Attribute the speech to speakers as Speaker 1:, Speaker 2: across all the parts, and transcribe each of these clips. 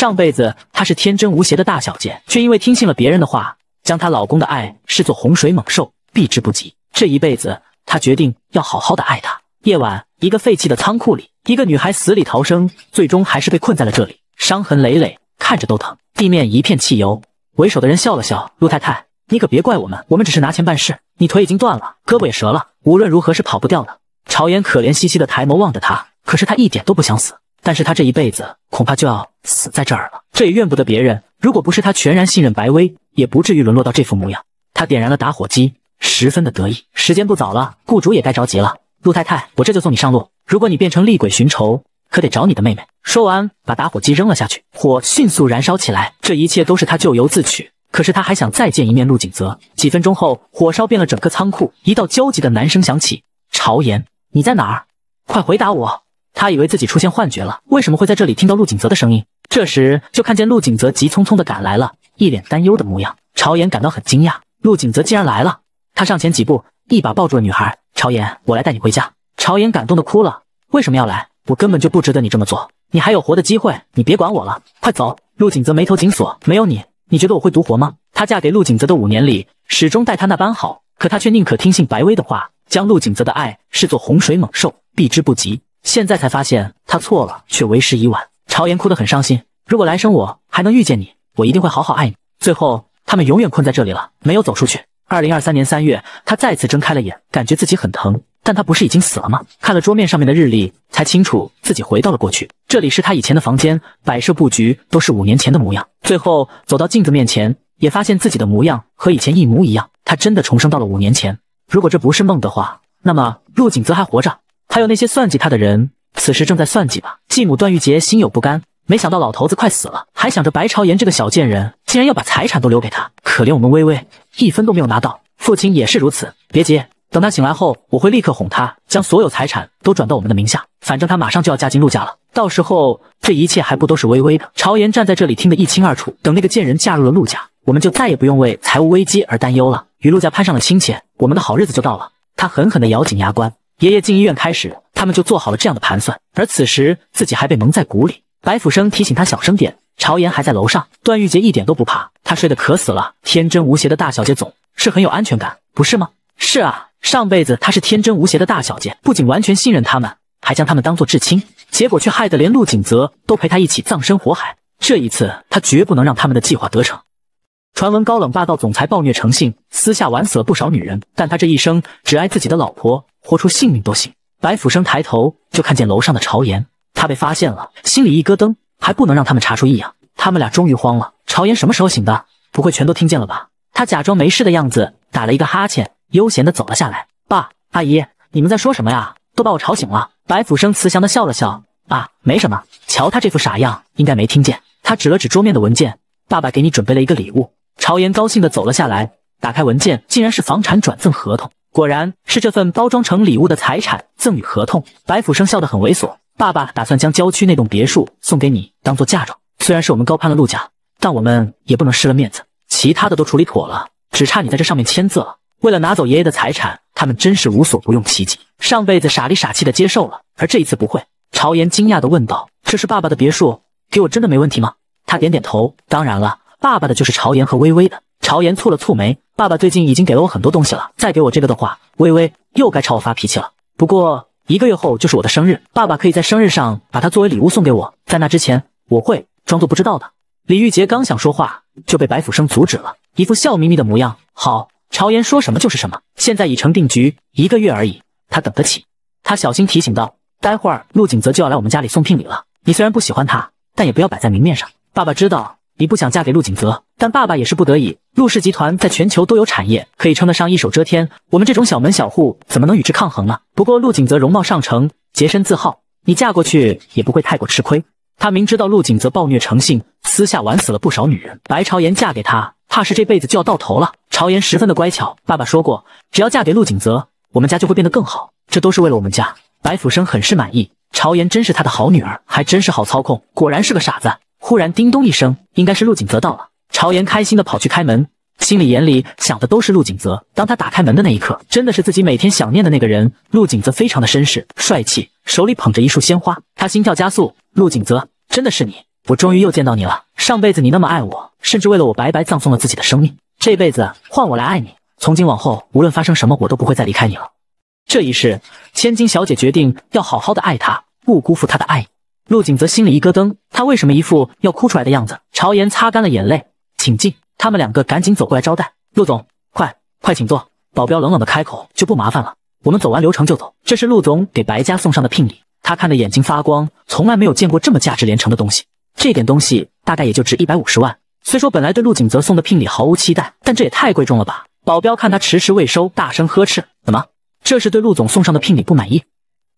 Speaker 1: 上辈子她是天真无邪的大小姐，却因为听信了别人的话，将她老公的爱视作洪水猛兽，避之不及。这一辈子，她决定要好好的爱他。夜晚，一个废弃的仓库里，一个女孩死里逃生，最终还是被困在了这里，伤痕累累，看着都疼。地面一片汽油，为首的人笑了笑：“陆太太，你可别怪我们，我们只是拿钱办事。你腿已经断了，胳膊也折了，无论如何是跑不掉的。”朝颜可怜兮兮的抬眸望着他，可是他一点都不想死。但是他这一辈子恐怕就要死在这儿了，这也怨不得别人。如果不是他全然信任白薇，也不至于沦落到这副模样。他点燃了打火机，十分的得意。时间不早了，雇主也该着急了。陆太太，我这就送你上路。如果你变成厉鬼寻仇，可得找你的妹妹。说完，把打火机扔了下去，火迅速燃烧起来。这一切都是他咎由自取。可是他还想再见一面陆景泽。几分钟后，火烧遍了整个仓库，一道焦急的男声响起：“朝颜，你在哪儿？快回答我！”他以为自己出现幻觉了，为什么会在这里听到陆景泽的声音？这时就看见陆景泽急匆匆的赶来了，一脸担忧的模样。朝颜感到很惊讶，陆景泽竟然来了。他上前几步，一把抱住了女孩。朝颜，我来带你回家。朝颜感动的哭了。为什么要来？我根本就不值得你这么做。你还有活的机会，你别管我了，快走。陆景泽眉头紧锁，没有你，你觉得我会独活吗？她嫁给陆景泽的五年里，始终待他那般好，可她却宁可听信白薇的话，将陆景泽的爱视作洪水猛兽，避之不及。现在才发现他错了，却为时已晚。朝颜哭得很伤心。如果来生我还能遇见你，我一定会好好爱你。最后，他们永远困在这里了，没有走出去。二零二三年三月，他再次睁开了眼，感觉自己很疼。但他不是已经死了吗？看了桌面上面的日历，才清楚自己回到了过去。这里是他以前的房间，摆设布局都是五年前的模样。最后走到镜子面前，也发现自己的模样和以前一模一样。他真的重生到了五年前。如果这不是梦的话，那么陆景泽还活着。还有那些算计他的人，此时正在算计吧。继母段玉洁心有不甘，没想到老头子快死了，还想着白朝颜这个小贱人竟然要把财产都留给他。可怜我们微微一分都没有拿到，父亲也是如此。别急，等他醒来后，我会立刻哄他，将所有财产都转到我们的名下。反正他马上就要嫁进陆家了，到时候这一切还不都是微微的？朝颜站在这里听得一清二楚。等那个贱人嫁入了陆家，我们就再也不用为财务危机而担忧了。与陆家攀上了亲戚，我们的好日子就到了。他狠狠地咬紧牙关。爷爷进医院开始，他们就做好了这样的盘算，而此时自己还被蒙在鼓里。白辅生提醒他小声点，朝颜还在楼上。段玉洁一点都不怕，她睡得可死了。天真无邪的大小姐总是很有安全感，不是吗？是啊，上辈子她是天真无邪的大小姐，不仅完全信任他们，还将他们当做至亲，结果却害得连陆景泽都陪她一起葬身火海。这一次，他绝不能让他们的计划得逞。传闻高冷霸道总裁暴虐成性，私下玩死了不少女人，但他这一生只爱自己的老婆，豁出性命都行。白府生抬头就看见楼上的朝颜，他被发现了，心里一咯噔，还不能让他们查出异样。他们俩终于慌了。朝颜什么时候醒的？不会全都听见了吧？他假装没事的样子，打了一个哈欠，悠闲的走了下来。爸，阿姨，你们在说什么呀？都把我吵醒了。白府生慈祥的笑了笑，啊，没什么。瞧他这副傻样，应该没听见。他指了指桌面的文件，爸爸给你准备了一个礼物。朝颜高兴的走了下来，打开文件，竟然是房产转赠合同。果然是这份包装成礼物的财产赠与合同。白府生笑得很猥琐：“爸爸打算将郊区那栋别墅送给你，当做嫁妆。虽然是我们高攀了陆家，但我们也不能失了面子。其他的都处理妥了，只差你在这上面签字了。为了拿走爷爷的财产，他们真是无所不用其极。上辈子傻里傻气的接受了，而这一次不会。”朝颜惊讶的问道：“这是爸爸的别墅，给我真的没问题吗？”他点点头：“当然了。”爸爸的就是朝颜和微微的。朝颜蹙了蹙眉，爸爸最近已经给了我很多东西了，再给我这个的话，微微又该朝我发脾气了。不过一个月后就是我的生日，爸爸可以在生日上把它作为礼物送给我。在那之前，我会装作不知道的。李玉杰刚想说话，就被白府生阻止了，一副笑眯眯的模样。好，朝颜说什么就是什么，现在已成定局。一个月而已，他等得起。他小心提醒道：“待会儿陆景泽就要来我们家里送聘礼了，你虽然不喜欢他，但也不要摆在明面上。爸爸知道。”你不想嫁给陆景泽，但爸爸也是不得已。陆氏集团在全球都有产业，可以称得上一手遮天。我们这种小门小户怎么能与之抗衡呢？不过陆景泽容貌上乘，洁身自好，你嫁过去也不会太过吃亏。他明知道陆景泽暴虐成性，私下玩死了不少女人。白朝颜嫁给他，怕是这辈子就要到头了。朝颜十分的乖巧，爸爸说过，只要嫁给陆景泽，我们家就会变得更好。这都是为了我们家。白府生很是满意，朝颜真是他的好女儿，还真是好操控，果然是个傻子。忽然，叮咚一声，应该是陆景泽到了。朝颜开心的跑去开门，心里眼里想的都是陆景泽。当他打开门的那一刻，真的是自己每天想念的那个人。陆景泽非常的绅士帅气，手里捧着一束鲜花，他心跳加速。陆景泽，真的是你，我终于又见到你了。上辈子你那么爱我，甚至为了我白白葬送了自己的生命。这辈子换我来爱你，从今往后无论发生什么，我都不会再离开你了。这一世，千金小姐决定要好好的爱他，不辜负他的爱意。陆景泽心里一咯噔，他为什么一副要哭出来的样子？朝颜擦干了眼泪，请进。他们两个赶紧走过来招待陆总，快快请坐。保镖冷冷的开口：“就不麻烦了，我们走完流程就走。”这是陆总给白家送上的聘礼，他看的眼睛发光，从来没有见过这么价值连城的东西。这点东西大概也就值一百五十万。虽说本来对陆景泽送的聘礼毫无期待，但这也太贵重了吧？保镖看他迟迟未收，大声呵斥：“怎么？这是对陆总送上的聘礼不满意？”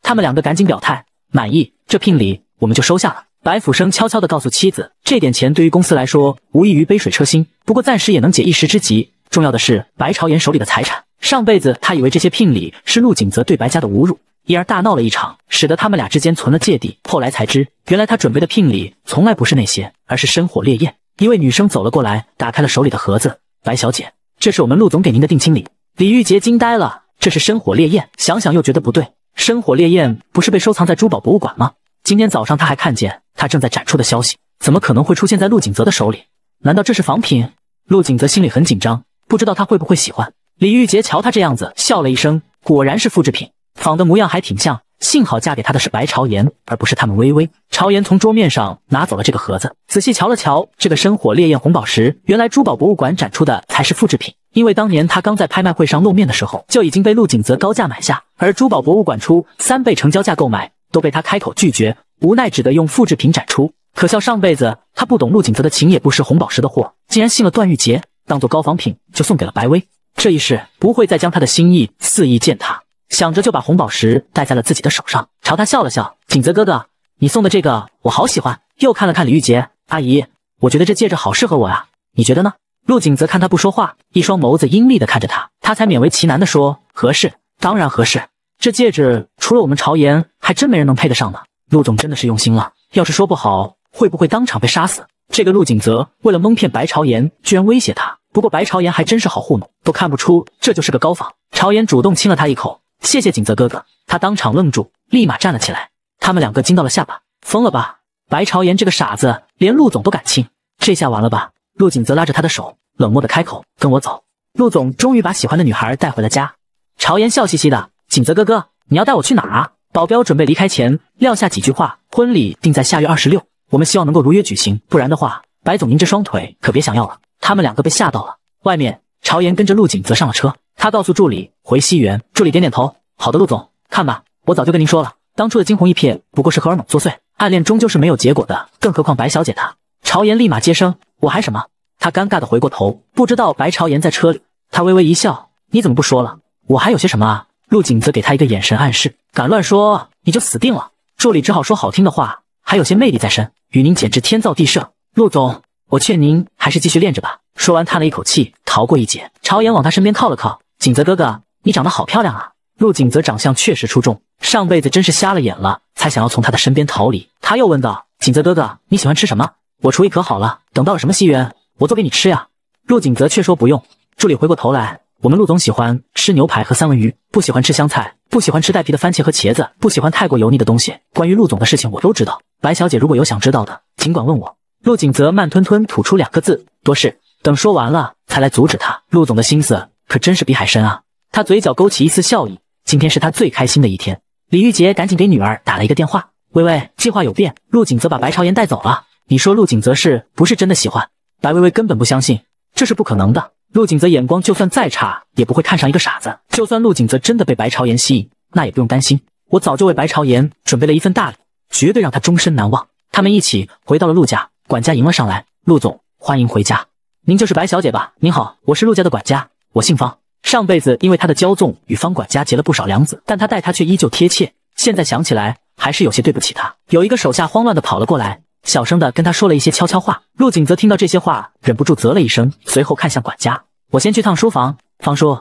Speaker 1: 他们两个赶紧表态：“满意，这聘礼。”我们就收下了。白辅生悄悄地告诉妻子，这点钱对于公司来说无异于杯水车薪，不过暂时也能解一时之急。重要的是白朝颜手里的财产。上辈子他以为这些聘礼是陆景泽对白家的侮辱，因而大闹了一场，使得他们俩之间存了芥蒂。后来才知，原来他准备的聘礼从来不是那些，而是深火烈焰。一位女生走了过来，打开了手里的盒子。白小姐，这是我们陆总给您的定亲礼。李玉洁惊呆了，这是深火烈焰。想想又觉得不对，深火烈焰不是被收藏在珠宝博物馆吗？今天早上他还看见他正在展出的消息，怎么可能会出现在陆景泽的手里？难道这是仿品？陆景泽心里很紧张，不知道他会不会喜欢。李玉洁瞧他这样子，笑了一声，果然是复制品，仿的模样还挺像。幸好嫁给他的是白朝颜，而不是他们微微。朝颜从桌面上拿走了这个盒子，仔细瞧了瞧这个深火烈焰红宝石，原来珠宝博物馆展出的才是复制品，因为当年他刚在拍卖会上露面的时候，就已经被陆景泽高价买下，而珠宝博物馆出三倍成交价购买。都被他开口拒绝，无奈只得用复制品展出。可笑上辈子他不懂陆景泽的情也不识红宝石的货，竟然信了段玉洁，当做高仿品就送给了白薇。这一世不会再将他的心意肆意践踏。想着就把红宝石戴在了自己的手上，朝他笑了笑：“景泽哥哥，你送的这个我好喜欢。”又看了看李玉洁阿姨：“我觉得这戒指好适合我呀，你觉得呢？”陆景泽看他不说话，一双眸子阴厉的看着他，他才勉为其难的说：“合适，当然合适。”这戒指除了我们朝颜，还真没人能配得上呢。陆总真的是用心了，要是说不好，会不会当场被杀死？这个陆景泽为了蒙骗白朝颜，居然威胁他。不过白朝颜还真是好糊弄，都看不出这就是个高仿。朝颜主动亲了他一口，谢谢景泽哥哥。他当场愣住，立马站了起来。他们两个惊到了下巴，疯了吧？白朝颜这个傻子，连陆总都敢亲，这下完了吧？陆景泽拉着他的手，冷漠的开口：“跟我走。”陆总终于把喜欢的女孩带回了家。朝颜笑嘻嘻的。锦泽哥哥，你要带我去哪儿啊？保镖准备离开前撂下几句话：婚礼定在下月二十六，我们希望能够如约举行，不然的话，白总您这双腿可别想要了。他们两个被吓到了。外面，朝颜跟着陆景泽上了车，他告诉助理回西园，助理点点头，好的，陆总。看吧，我早就跟您说了，当初的惊鸿一瞥不过是荷尔蒙作祟，暗恋终究是没有结果的，更何况白小姐她……朝颜立马接生，我还什么？他尴尬的回过头，不知道白朝颜在车里。他微微一笑，你怎么不说了？我还有些什么啊？陆景则给他一个眼神暗示，敢乱说你就死定了。助理只好说好听的话，还有些魅力在身，与您简直天造地设。陆总，我劝您还是继续练着吧。说完叹了一口气，逃过一劫，朝颜往他身边靠了靠。景泽哥哥，你长得好漂亮啊！陆景泽长相确实出众，上辈子真是瞎了眼了，才想要从他的身边逃离。他又问道：景泽哥哥，你喜欢吃什么？我厨艺可好了，等到了什么西园，我做给你吃呀。陆景泽却说不用。助理回过头来。我们陆总喜欢吃牛排和三文鱼，不喜欢吃香菜，不喜欢吃带皮的番茄和茄子，不喜欢太过油腻的东西。关于陆总的事情，我都知道。白小姐如果有想知道的，尽管问我。陆景泽慢吞吞吐出两个字：多事。等说完了，才来阻止他。陆总的心思可真是比海深啊！他嘴角勾起一丝笑意。今天是他最开心的一天。李玉洁赶紧给女儿打了一个电话：薇薇，计划有变，陆景泽把白朝妍带走了。你说陆景泽是不是真的喜欢白薇薇根本不相信，这是不可能的。陆景泽眼光就算再差，也不会看上一个傻子。就算陆景泽真的被白朝颜吸引，那也不用担心，我早就为白朝颜准备了一份大礼，绝对让他终身难忘。他们一起回到了陆家，管家迎了上来：“陆总，欢迎回家。您就是白小姐吧？您好，我是陆家的管家，我姓方。上辈子因为他的骄纵，与方管家结了不少梁子，但他待他却依旧贴切。现在想起来，还是有些对不起他。”有一个手下慌乱的跑了过来。小声的跟他说了一些悄悄话，陆景泽听到这些话，忍不住啧了一声，随后看向管家：“我先去趟书房，方叔，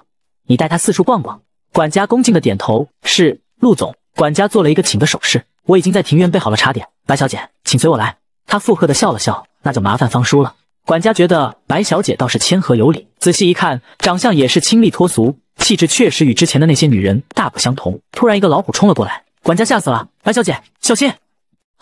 Speaker 1: 你带他四处逛逛。”管家恭敬的点头：“是，陆总。”管家做了一个请的手势：“我已经在庭院备好了茶点，白小姐，请随我来。”他附和的笑了笑：“那就麻烦方叔了。”管家觉得白小姐倒是谦和有礼，仔细一看，长相也是清丽脱俗，气质确实与之前的那些女人大不相同。突然，一个老虎冲了过来，管家吓死了：“白小姐，小心！”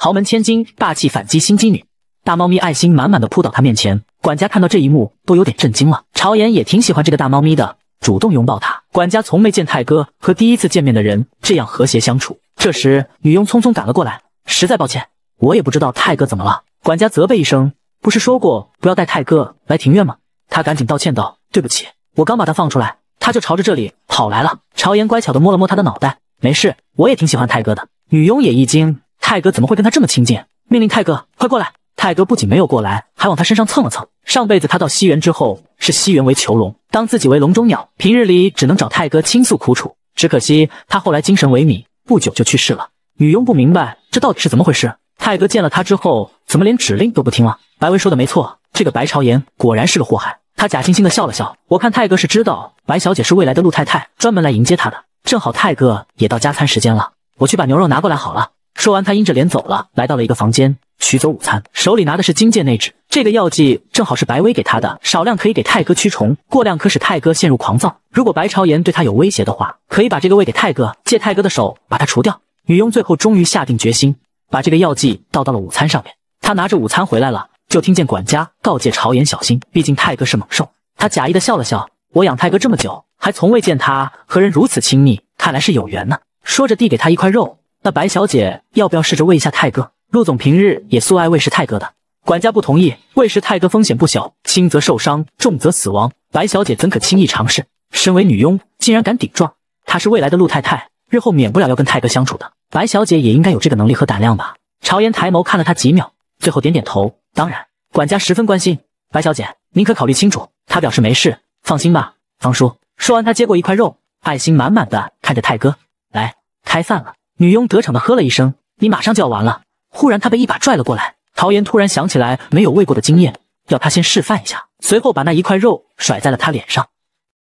Speaker 1: 豪门千金霸气反击心机女，大猫咪爱心满满的扑到他面前。管家看到这一幕都有点震惊了。朝颜也挺喜欢这个大猫咪的，主动拥抱它。管家从没见泰哥和第一次见面的人这样和谐相处。这时，女佣匆匆赶了过来，实在抱歉，我也不知道泰哥怎么了。管家责备一声：“不是说过不要带泰哥来庭院吗？”他赶紧道歉道：“对不起，我刚把他放出来，他就朝着这里跑来了。”朝颜乖巧的摸了摸他的脑袋：“没事，我也挺喜欢泰哥的。”女佣也一惊。泰哥怎么会跟他这么亲近？命令泰哥快过来！泰哥不仅没有过来，还往他身上蹭了蹭。上辈子他到西园之后，视西园为囚笼，当自己为笼中鸟，平日里只能找泰哥倾诉苦楚。只可惜他后来精神萎靡，不久就去世了。女佣不明白这到底是怎么回事。泰哥见了他之后，怎么连指令都不听了？白薇说的没错，这个白朝颜果然是个祸害。他假惺惺的笑了笑，我看泰哥是知道白小姐是未来的陆太太，专门来迎接她的。正好泰哥也到加餐时间了，我去把牛肉拿过来好了。说完，他阴着脸走了，来到了一个房间，取走午餐，手里拿的是金戒内纸。这个药剂正好是白薇给他的，少量可以给泰哥驱虫，过量可使泰哥陷入狂躁。如果白朝颜对他有威胁的话，可以把这个喂给泰哥，借泰哥的手把他除掉。女佣最后终于下定决心，把这个药剂倒到了午餐上面。她拿着午餐回来了，就听见管家告诫朝颜小心，毕竟泰哥是猛兽。他假意的笑了笑：“我养泰哥这么久，还从未见他和人如此亲密，看来是有缘呢。”说着递给他一块肉。那白小姐要不要试着喂一下泰哥？陆总平日也素爱喂食泰哥的。管家不同意，喂食泰哥风险不小，轻则受伤，重则死亡。白小姐怎可轻易尝试？身为女佣，竟然敢顶撞？她是未来的陆太太，日后免不了要跟泰哥相处的，白小姐也应该有这个能力和胆量吧？朝颜抬眸看了他几秒，最后点点头。当然。管家十分关心白小姐，您可考虑清楚？他表示没事，放心吧。方叔。说完，他接过一块肉，爱心满满的看着泰哥，来，开饭了。女佣得逞的喝了一声，你马上就要完了。忽然，她被一把拽了过来。陶岩突然想起来没有喂过的经验，要他先示范一下，随后把那一块肉甩在了他脸上。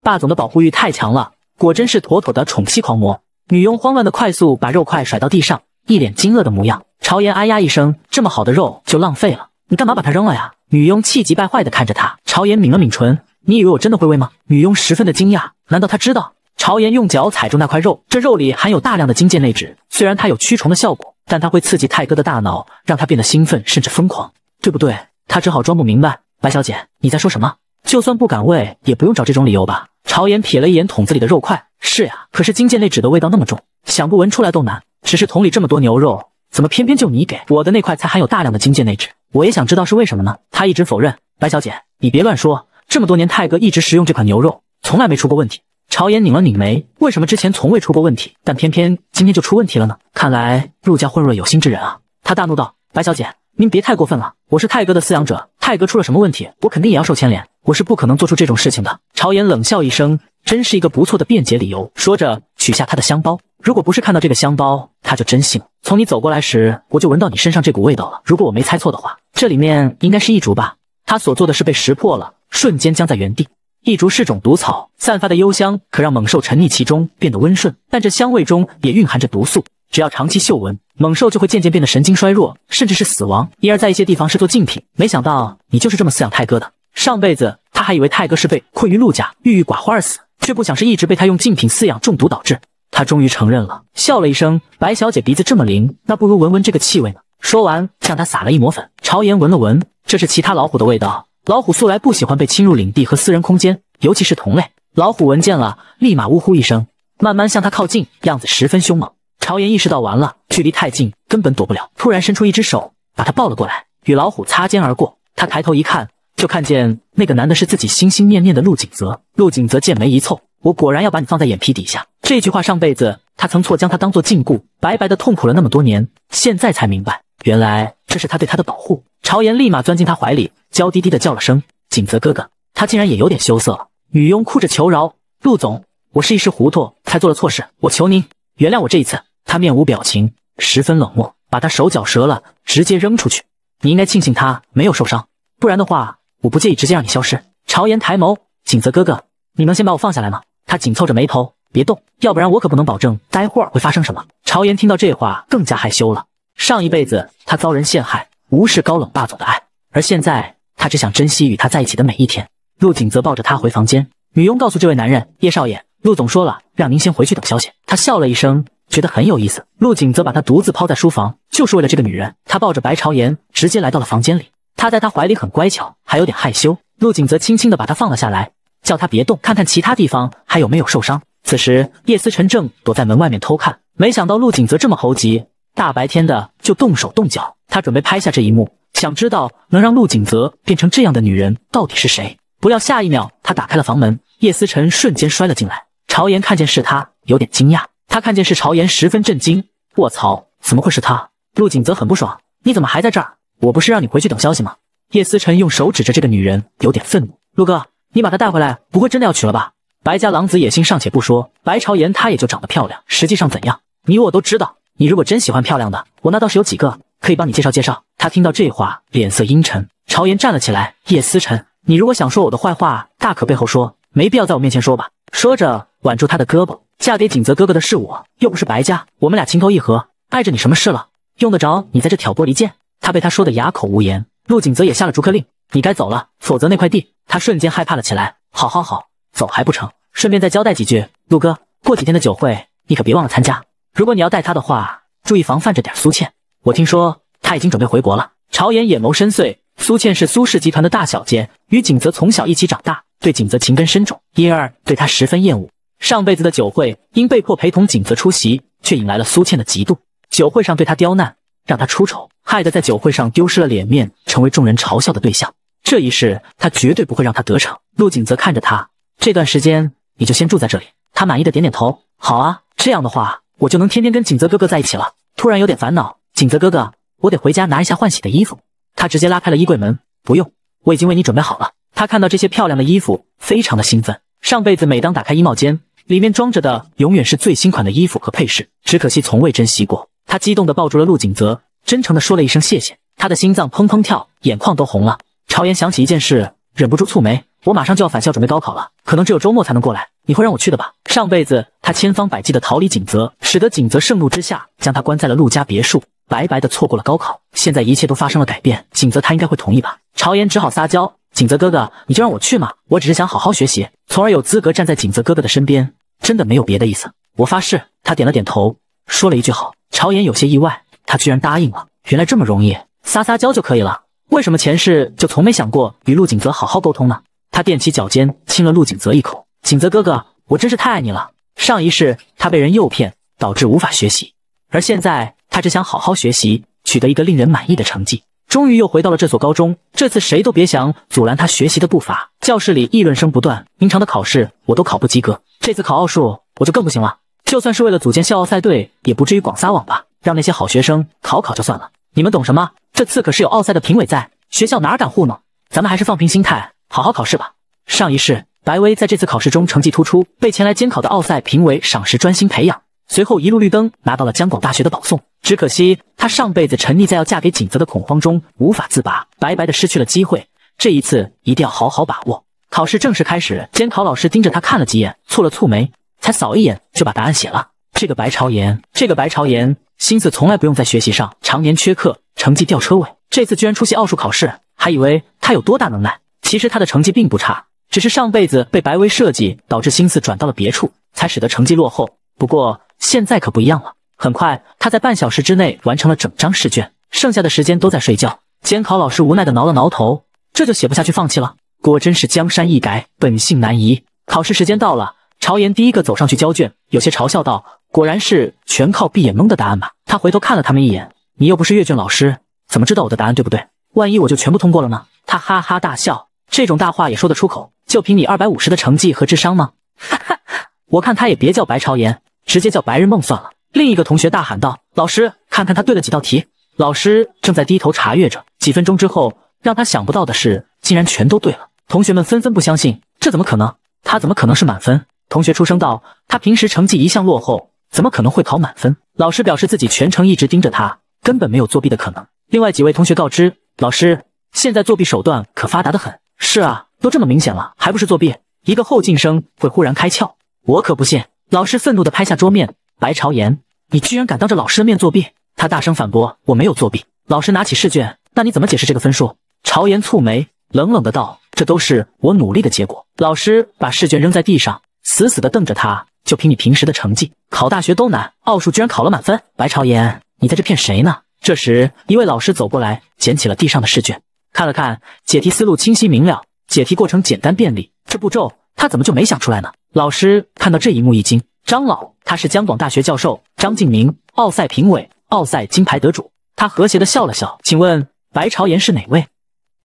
Speaker 1: 霸总的保护欲太强了，果真是妥妥的宠妻狂魔。女佣慌乱的快速把肉块甩到地上，一脸惊愕的模样。朝颜哎呀一声，这么好的肉就浪费了，你干嘛把它扔了呀？女佣气急败坏的看着他，朝颜抿了抿唇，你以为我真的会喂吗？女佣十分的惊讶，难道他知道？朝颜用脚踩住那块肉，这肉里含有大量的金箭内酯。虽然它有驱虫的效果，但它会刺激泰哥的大脑，让他变得兴奋甚至疯狂，对不对？他只好装不明白。白小姐，你在说什么？就算不敢喂，也不用找这种理由吧？朝颜瞥了一眼桶子里的肉块，是呀，可是金箭内酯的味道那么重，想不闻出来都难。只是桶里这么多牛肉，怎么偏偏就你给我的那块才含有大量的金箭内酯？我也想知道是为什么呢？他一直否认。白小姐，你别乱说。这么多年，泰哥一直食用这款牛肉，从来没出过问题。朝颜拧了拧眉，为什么之前从未出过问题，但偏偏今天就出问题了呢？看来陆家混入了有心之人啊！他大怒道：“白小姐，您别太过分了！我是泰哥的饲养者，泰哥出了什么问题，我肯定也要受牵连。我是不可能做出这种事情的！”朝颜冷笑一声，真是一个不错的辩解理由。说着，取下他的香包。如果不是看到这个香包，他就真信从你走过来时，我就闻到你身上这股味道了。如果我没猜错的话，这里面应该是一竹吧？他所做的事被识破了，瞬间僵在原地。一竹是种毒草，散发的幽香可让猛兽沉溺其中变得温顺，但这香味中也蕴含着毒素，只要长期嗅闻，猛兽就会渐渐变得神经衰弱，甚至是死亡。因而，在一些地方是做禁品。没想到你就是这么饲养泰哥的。上辈子他还以为泰哥是被困于陆家，郁郁寡欢而死，却不想是一直被他用禁品饲养中毒导致。他终于承认了，笑了一声：“白小姐鼻子这么灵，那不如闻闻这个气味呢？”说完，向他撒了一抹粉，朝颜闻了闻，这是其他老虎的味道。老虎素来不喜欢被侵入领地和私人空间，尤其是同类。老虎闻见了，立马呜呼一声，慢慢向他靠近，样子十分凶猛。朝颜意识到完了，距离太近，根本躲不了，突然伸出一只手把他抱了过来，与老虎擦肩而过。他抬头一看，就看见那个男的是自己心心念念的陆景泽。陆景泽剑眉一蹙：“我果然要把你放在眼皮底下。”这句话上辈子他曾错将他当做禁锢，白白的痛苦了那么多年，现在才明白。原来这是他对他的保护，朝颜立马钻进他怀里，娇滴滴的叫了声“锦泽哥哥”，他竟然也有点羞涩了。女佣哭着求饶：“陆总，我是一时糊涂才做了错事，我求您原谅我这一次。”他面无表情，十分冷漠，把他手脚折了，直接扔出去。你应该庆幸他没有受伤，不然的话，我不介意直接让你消失。朝颜抬眸：“锦泽哥哥，你能先把我放下来吗？”他紧蹙着眉头：“别动，要不然我可不能保证待会儿会发生什么。”朝颜听到这话，更加害羞了。上一辈子，他遭人陷害，无视高冷霸总的爱，而现在他只想珍惜与他在一起的每一天。陆景则抱着他回房间，女佣告诉这位男人，叶少爷，陆总说了，让您先回去等消息。他笑了一声，觉得很有意思。陆景则把他独自抛在书房，就是为了这个女人。他抱着白朝言，直接来到了房间里。他在他怀里很乖巧，还有点害羞。陆景则轻轻的把他放了下来，叫他别动，看看其他地方还有没有受伤。此时，叶思辰正躲在门外面偷看，没想到陆景则这么猴急。大白天的就动手动脚，他准备拍下这一幕，想知道能让陆景泽变成这样的女人到底是谁。不料下一秒，他打开了房门，叶思辰瞬间摔了进来。朝颜看见是他，有点惊讶。他看见是朝颜，十分震惊。卧槽，怎么会是他？陆景泽很不爽，你怎么还在这儿？我不是让你回去等消息吗？叶思辰用手指着这个女人，有点愤怒。陆哥，你把她带回来，不会真的要娶了吧？白家狼子野心尚且不说，白朝颜她也就长得漂亮，实际上怎样，你我都知道。你如果真喜欢漂亮的，我那倒是有几个可以帮你介绍介绍。他听到这话，脸色阴沉，朝颜站了起来。叶思辰，你如果想说我的坏话，大可背后说，没必要在我面前说吧。说着，挽住他的胳膊。嫁给景泽哥哥的是我，又不是白家，我们俩情投意合，碍着你什么事了？用得着你在这挑拨离间？他被他说的哑口无言。陆景泽也下了逐客令，你该走了，否则那块地……他瞬间害怕了起来。好好好，走还不成？顺便再交代几句，陆哥，过几天的酒会，你可别忘了参加。如果你要带他的话，注意防范着点。苏倩，我听说他已经准备回国了。朝颜眼眸深邃。苏倩是苏氏集团的大小姐，与景泽从小一起长大，对景泽情根深种，因而对他十分厌恶。上辈子的酒会，因被迫陪同景泽出席，却引来了苏倩的嫉妒。酒会上对他刁难，让他出丑，害得在酒会上丢失了脸面，成为众人嘲笑的对象。这一世，他绝对不会让他得逞。陆景泽看着他，这段时间你就先住在这里。他满意的点点头，好啊，这样的话。我就能天天跟景泽哥哥在一起了。突然有点烦恼，景泽哥哥，我得回家拿一下换洗的衣服。他直接拉开了衣柜门，不用，我已经为你准备好了。他看到这些漂亮的衣服，非常的兴奋。上辈子每当打开衣帽间，里面装着的永远是最新款的衣服和配饰，只可惜从未珍惜过。他激动地抱住了陆景泽，真诚地说了一声谢谢。他的心脏砰砰跳，眼眶都红了。朝颜想起一件事，忍不住蹙眉：我马上就要返校准备高考了，可能只有周末才能过来。你会让我去的吧？上辈子他千方百计的逃离景泽，使得景泽盛怒之下将他关在了陆家别墅，白白的错过了高考。现在一切都发生了改变，景泽他应该会同意吧？朝颜只好撒娇：“景泽哥哥，你就让我去嘛！我只是想好好学习，从而有资格站在景泽哥哥的身边，真的没有别的意思。我发誓。”他点了点头，说了一句“好”。朝颜有些意外，他居然答应了，原来这么容易，撒撒娇就可以了。为什么前世就从没想过与陆景泽好好沟通呢？他踮起脚尖亲了陆景泽一口。景泽哥哥，我真是太爱你了。上一世他被人诱骗，导致无法学习，而现在他只想好好学习，取得一个令人满意的成绩。终于又回到了这所高中，这次谁都别想阻拦他学习的步伐。教室里议论声不断。平常的考试我都考不及格，这次考奥数我就更不行了。就算是为了组建校奥赛队，也不至于广撒网吧，让那些好学生考考就算了。你们懂什么？这次可是有奥赛的评委在，学校哪敢糊弄？咱们还是放平心态，好好考试吧。上一世。白薇在这次考试中成绩突出，被前来监考的奥赛评委赏识，专心培养，随后一路绿灯，拿到了江广大学的保送。只可惜她上辈子沉溺在要嫁给锦泽的恐慌中无法自拔，白白的失去了机会。这一次一定要好好把握。考试正式开始，监考老师盯着他看了几眼，蹙了蹙眉，才扫一眼就把答案写了。这个白朝言，这个白朝言，心思从来不用在学习上，常年缺课，成绩吊车尾，这次居然出席奥数考试，还以为他有多大能耐。其实他的成绩并不差。只是上辈子被白薇设计，导致心思转到了别处，才使得成绩落后。不过现在可不一样了，很快他在半小时之内完成了整张试卷，剩下的时间都在睡觉。监考老师无奈的挠了挠头，这就写不下去，放弃了。果真是江山易改，本性难移。考试时间到了，朝颜第一个走上去交卷，有些嘲笑道：“果然是全靠闭眼蒙的答案吧？”他回头看了他们一眼：“你又不是阅卷老师，怎么知道我的答案对不对？万一我就全部通过了呢？”他哈哈大笑。这种大话也说得出口？就凭你二百五十的成绩和智商吗？哈哈，我看他也别叫白朝言，直接叫白日梦算了。另一个同学大喊道：“老师，看看他对了几道题。”老师正在低头查阅着。几分钟之后，让他想不到的是，竟然全都对了。同学们纷纷不相信：“这怎么可能？他怎么可能是满分？”同学出声道：“他平时成绩一向落后，怎么可能会考满分？”老师表示自己全程一直盯着他，根本没有作弊的可能。另外几位同学告知：“老师，现在作弊手段可发达的很。”是啊，都这么明显了，还不是作弊？一个后进生会忽然开窍？我可不信！老师愤怒的拍下桌面：“白朝言，你居然敢当着老师的面作弊！”他大声反驳：“我没有作弊。”老师拿起试卷：“那你怎么解释这个分数？”朝言蹙眉，冷冷的道：“这都是我努力的结果。”老师把试卷扔在地上，死死的瞪着他：“就凭你平时的成绩，考大学都难，奥数居然考了满分？白朝言，你在这骗谁呢？”这时，一位老师走过来，捡起了地上的试卷。看了看，解题思路清晰明了，解题过程简单便利。这步骤他怎么就没想出来呢？老师看到这一幕一惊，张老，他是江广大学教授，张敬明，奥赛评委，奥赛金牌得主。他和谐的笑了笑，请问白朝言是哪位？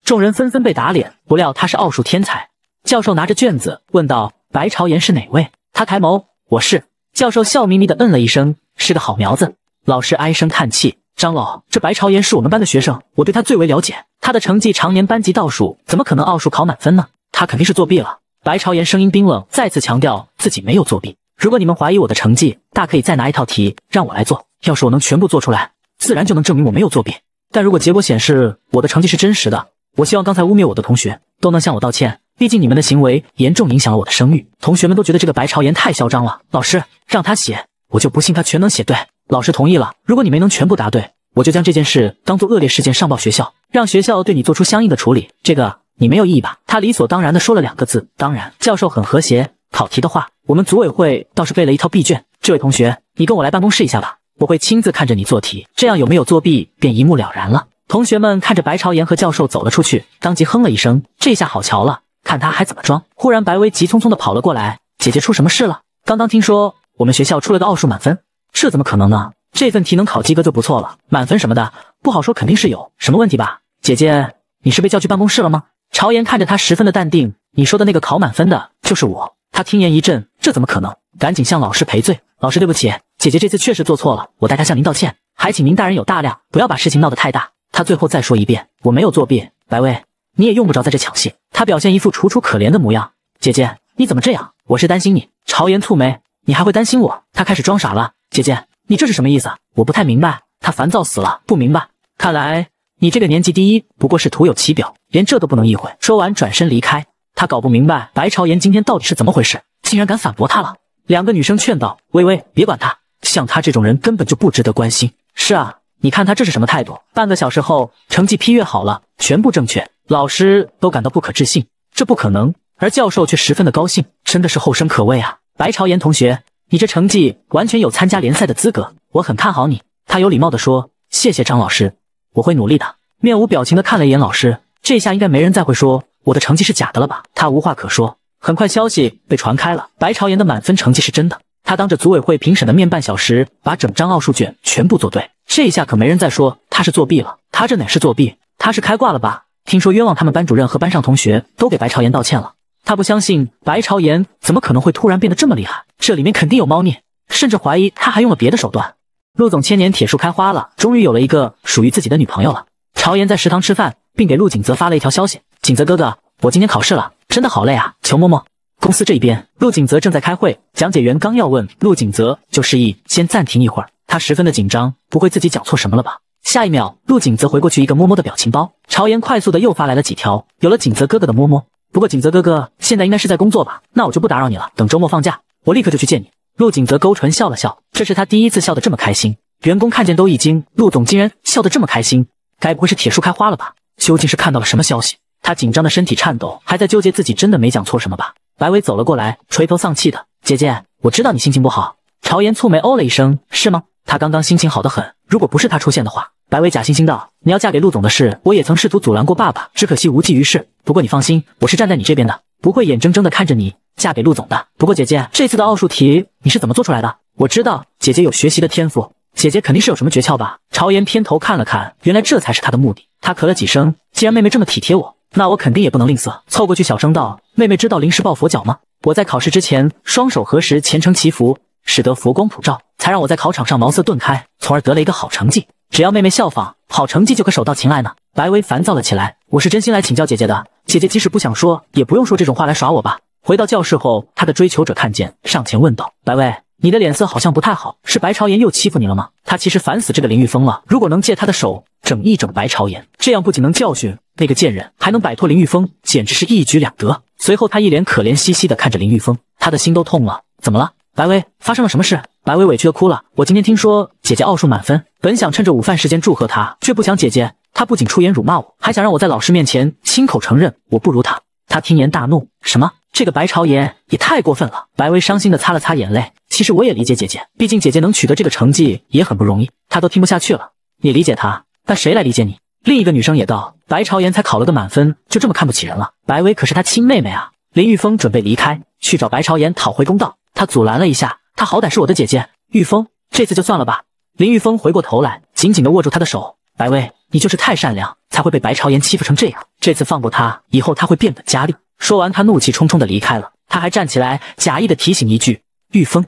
Speaker 1: 众人纷纷被打脸，不料他是奥数天才。教授拿着卷子问道：“白朝言是哪位？”他抬眸，我是。教授笑眯眯的嗯了一声，是个好苗子。老师唉声叹气。张老，这白朝言是我们班的学生，我对他最为了解。他的成绩常年班级倒数，怎么可能奥数考满分呢？他肯定是作弊了。白朝言声音冰冷，再次强调自己没有作弊。如果你们怀疑我的成绩，大可以再拿一套题让我来做，要是我能全部做出来，自然就能证明我没有作弊。但如果结果显示我的成绩是真实的，我希望刚才污蔑我的同学都能向我道歉，毕竟你们的行为严重影响了我的声誉。同学们都觉得这个白朝言太嚣张了。老师让他写，我就不信他全能写对。老师同意了。如果你没能全部答对，我就将这件事当做恶劣事件上报学校，让学校对你做出相应的处理。这个你没有异议吧？他理所当然地说了两个字：“当然。”教授很和谐。考题的话，我们组委会倒是备了一套 B 卷。这位同学，你跟我来办公室一下吧，我会亲自看着你做题，这样有没有作弊便一目了然了。同学们看着白朝言和教授走了出去，当即哼了一声。这下好瞧了，看他还怎么装！忽然，白薇急匆匆地跑了过来：“姐姐，出什么事了？刚刚听说我们学校出了个奥数满分。”这怎么可能呢？这份题能考及格就不错了，满分什么的不好说，肯定是有什么问题吧？姐姐，你是被叫去办公室了吗？朝颜看着他，十分的淡定。你说的那个考满分的就是我。他听言一震，这怎么可能？赶紧向老师赔罪，老师对不起，姐姐这次确实做错了，我代她向您道歉，还请您大人有大量，不要把事情闹得太大。他最后再说一遍，我没有作弊。白薇，你也用不着在这抢戏。他表现一副楚楚可怜的模样。姐姐，你怎么这样？我是担心你。朝颜蹙眉，你还会担心我？他开始装傻了。姐姐，你这是什么意思？我不太明白。他烦躁死了，不明白。看来你这个年级第一不过是徒有其表，连这都不能意会。说完，转身离开。他搞不明白白朝言今天到底是怎么回事，竟然敢反驳他了。两个女生劝道：“微微，别管他，像他这种人根本就不值得关心。”是啊，你看他这是什么态度？半个小时后，成绩批阅好了，全部正确，老师都感到不可置信，这不可能。而教授却十分的高兴，真的是后生可畏啊，白朝言同学。你这成绩完全有参加联赛的资格，我很看好你。”他有礼貌地说，“谢谢张老师，我会努力的。”面无表情的看了一眼老师，这下应该没人再会说我的成绩是假的了吧？他无话可说。很快，消息被传开了，白朝言的满分成绩是真的。他当着组委会评审的面，半小时把整张奥数卷全部做对。这一下可没人再说他是作弊了。他这哪是作弊，他是开挂了吧？听说冤枉他们班主任和班上同学都给白朝言道歉了。他不相信白朝言怎么可能会突然变得这么厉害，这里面肯定有猫腻，甚至怀疑他还用了别的手段。陆总千年铁树开花了，终于有了一个属于自己的女朋友了。朝言在食堂吃饭，并给陆景泽发了一条消息：“景泽哥哥，我今天考试了，真的好累啊，求摸摸。”公司这一边，陆景泽正在开会，讲解员刚要问陆景泽，就示意先暂停一会儿。他十分的紧张，不会自己讲错什么了吧？下一秒，陆景泽回过去一个摸摸的表情包。朝言快速的又发来了几条，有了景泽哥哥的摸摸。不过锦泽哥哥现在应该是在工作吧，那我就不打扰你了。等周末放假，我立刻就去见你。陆锦泽勾唇笑了笑，这是他第一次笑得这么开心。员工看见都一惊，陆总竟然笑得这么开心，该不会是铁树开花了吧？究竟是看到了什么消息？他紧张的身体颤抖，还在纠结自己真的没讲错什么吧？白薇走了过来，垂头丧气的。姐姐，我知道你心情不好。朝颜蹙眉哦了一声，是吗？他刚刚心情好得很，如果不是他出现的话。白薇假惺惺道：“你要嫁给陆总的事，我也曾试图阻拦过爸爸，只可惜无济于事。不过你放心，我是站在你这边的，不会眼睁睁的看着你嫁给陆总的。不过姐姐，这次的奥数题你是怎么做出来的？我知道姐姐有学习的天赋，姐姐肯定是有什么诀窍吧？”朝颜偏头看了看，原来这才是他的目的。他咳了几声，既然妹妹这么体贴我，那我肯定也不能吝啬。凑过去小声道：“妹妹知道临时抱佛脚吗？我在考试之前双手合十虔诚祈福，使得佛光普照，才让我在考场上茅塞顿开，从而得了一个好成绩。”只要妹妹效仿，好成绩就可手到擒来呢。白薇烦躁了起来，我是真心来请教姐姐的，姐姐即使不想说，也不用说这种话来耍我吧。回到教室后，他的追求者看见，上前问道：“白薇，你的脸色好像不太好，是白朝言又欺负你了吗？”他其实烦死这个林玉峰了，如果能借他的手整一整白朝言，这样不仅能教训那个贱人，还能摆脱林玉峰，简直是一举两得。随后他一脸可怜兮兮地看着林玉峰，他的心都痛了。怎么了？白薇，发生了什么事？白薇委屈的哭了。我今天听说姐姐奥数满分，本想趁着午饭时间祝贺她，却不想姐姐她不仅出言辱骂我，还想让我在老师面前亲口承认我不如她。她听言大怒，什么？这个白朝言也太过分了。白薇伤心的擦了擦眼泪。其实我也理解姐姐，毕竟姐姐能取得这个成绩也很不容易。她都听不下去了，你理解她，那谁来理解你？另一个女生也道，白朝言才考了个满分，就这么看不起人了？白薇可是她亲妹妹啊。林玉峰准备离开，去找白朝言讨回公道。他阻拦了一下，她好歹是我的姐姐。玉峰，这次就算了吧。林玉峰回过头来，紧紧的握住她的手。白薇，你就是太善良，才会被白朝言欺负成这样。这次放过他，以后他会变本加厉。说完，他怒气冲冲的离开了。他还站起来，假意的提醒一句：“玉峰，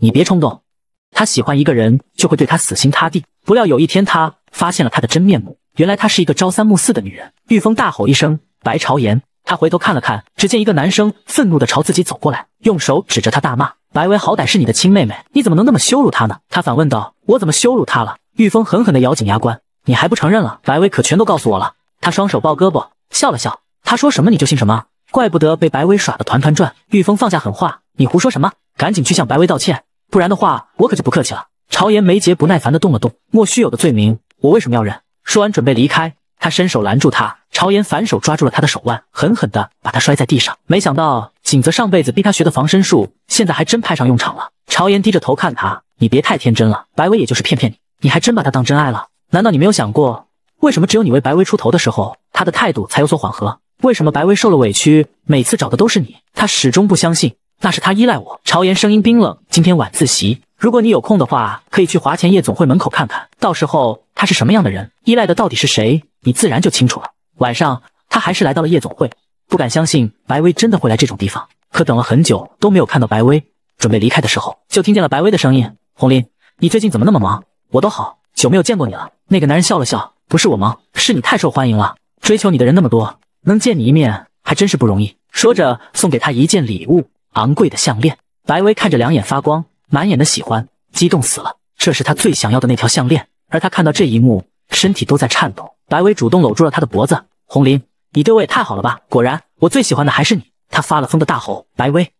Speaker 1: 你别冲动。”他喜欢一个人，就会对他死心塌地。不料有一天，他发现了他的真面目，原来她是一个朝三暮四的女人。玉峰大吼一声：“白朝言！”他回头看了看，只见一个男生愤怒的朝自己走过来，用手指着他大骂：“白薇，好歹是你的亲妹妹，你怎么能那么羞辱她呢？”他反问道：“我怎么羞辱她了？”玉峰狠狠的咬紧牙关：“你还不承认了？白薇可全都告诉我了。”他双手抱胳膊，笑了笑：“他说什么你就信什么，怪不得被白薇耍的团团转。”玉峰放下狠话：“你胡说什么？赶紧去向白薇道歉，不然的话我可就不客气了。”朝颜梅杰不耐烦的动了动：“莫须有的罪名，我为什么要忍？”说完准备离开。他伸手拦住他，朝颜反手抓住了他的手腕，狠狠地把他摔在地上。没想到景泽上辈子逼他学的防身术，现在还真派上用场了。朝颜低着头看他，你别太天真了，白薇也就是骗骗你，你还真把他当真爱了？难道你没有想过，为什么只有你为白薇出头的时候，他的态度才有所缓和？为什么白薇受了委屈，每次找的都是你？他始终不相信，那是他依赖我。朝颜声音冰冷，今天晚自习。如果你有空的话，可以去华前夜总会门口看看，到时候他是什么样的人，依赖的到底是谁，你自然就清楚了。晚上，他还是来到了夜总会，不敢相信白薇真的会来这种地方。可等了很久都没有看到白薇，准备离开的时候，就听见了白薇的声音：“红林，你最近怎么那么忙？我都好久没有见过你了。”那个男人笑了笑：“不是我忙，是你太受欢迎了，追求你的人那么多，能见你一面还真是不容易。”说着，送给他一件礼物，昂贵的项链。白薇看着，两眼发光。满眼的喜欢，激动死了，这是他最想要的那条项链。而他看到这一幕，身体都在颤抖。白薇主动搂住了他的脖子。红林，你对我也太好了吧？果然，我最喜欢的还是你。他发了疯的大吼。白薇，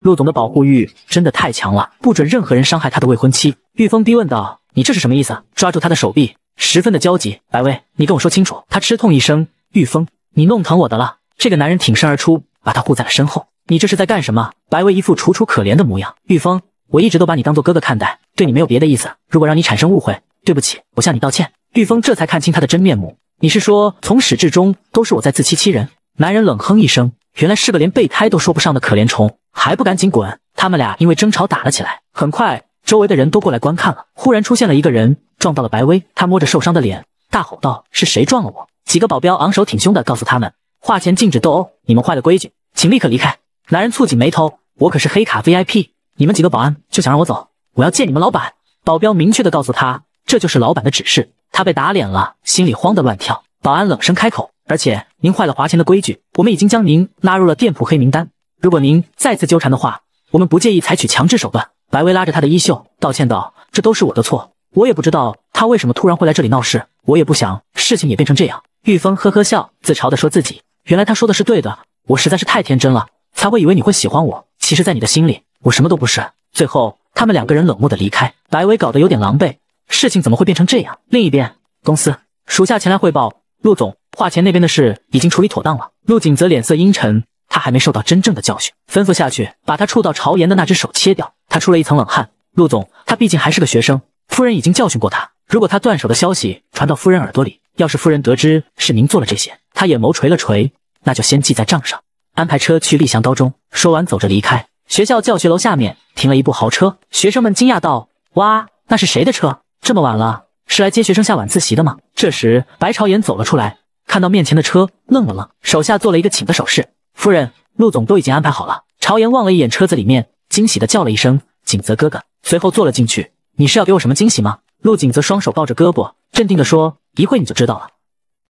Speaker 1: 陆总的保护欲真的太强了，不准任何人伤害他的未婚妻。玉峰逼问道：“你这是什么意思？”抓住他的手臂，十分的焦急。白薇，你跟我说清楚。他吃痛一声。玉峰，你弄疼我的了。这个男人挺身而出，把他护在了身后。你这是在干什么？白薇一副楚楚可怜的模样。玉峰。我一直都把你当做哥哥看待，对你没有别的意思。如果让你产生误会，对不起，我向你道歉。玉峰这才看清他的真面目。你是说从始至终都是我在自欺欺人？男人冷哼一声，原来是个连备胎都说不上的可怜虫，还不赶紧滚！他们俩因为争吵打了起来，很快周围的人都过来观看了。忽然出现了一个人，撞到了白薇，他摸着受伤的脸，大吼道：“是谁撞了我？”几个保镖昂首挺胸的告诉他们：“画前禁止斗殴，你们坏了规矩，请立刻离开。”男人蹙紧眉头：“我可是黑卡 VIP。”你们几个保安就想让我走？我要见你们老板。保镖明确的告诉他，这就是老板的指示。他被打脸了，心里慌得乱跳。保安冷声开口：“而且您坏了华钱的规矩，我们已经将您拉入了店铺黑名单。如果您再次纠缠的话，我们不介意采取强制手段。”白薇拉着他的衣袖道歉道：“这都是我的错，我也不知道他为什么突然会来这里闹事，我也不想事情也变成这样。”玉峰呵呵笑，自嘲的说自己：“原来他说的是对的，我实在是太天真了，才会以为你会喜欢我。其实，在你的心里……”我什么都不是。最后，他们两个人冷漠的离开，白薇搞得有点狼狈。事情怎么会变成这样？另一边，公司属下前来汇报，陆总，话前那边的事已经处理妥当了。陆景泽脸色阴沉，他还没受到真正的教训，吩咐下去，把他触到朝颜的那只手切掉。他出了一层冷汗。陆总，他毕竟还是个学生，夫人已经教训过他。如果他断手的消息传到夫人耳朵里，要是夫人得知是您做了这些，他眼眸垂了垂，那就先记在账上，安排车去立祥高中。说完，走着离开。学校教学楼下面停了一部豪车，学生们惊讶道：“哇，那是谁的车？这么晚了，是来接学生下晚自习的吗？”这时，白朝颜走了出来，看到面前的车，愣了愣，手下做了一个请的手势：“夫人，陆总都已经安排好了。”朝颜望了一眼车子里面，惊喜的叫了一声：“景泽哥哥！”随后坐了进去。“你是要给我什么惊喜吗？”陆景泽双手抱着胳膊，镇定地说：“一会你就知道了。”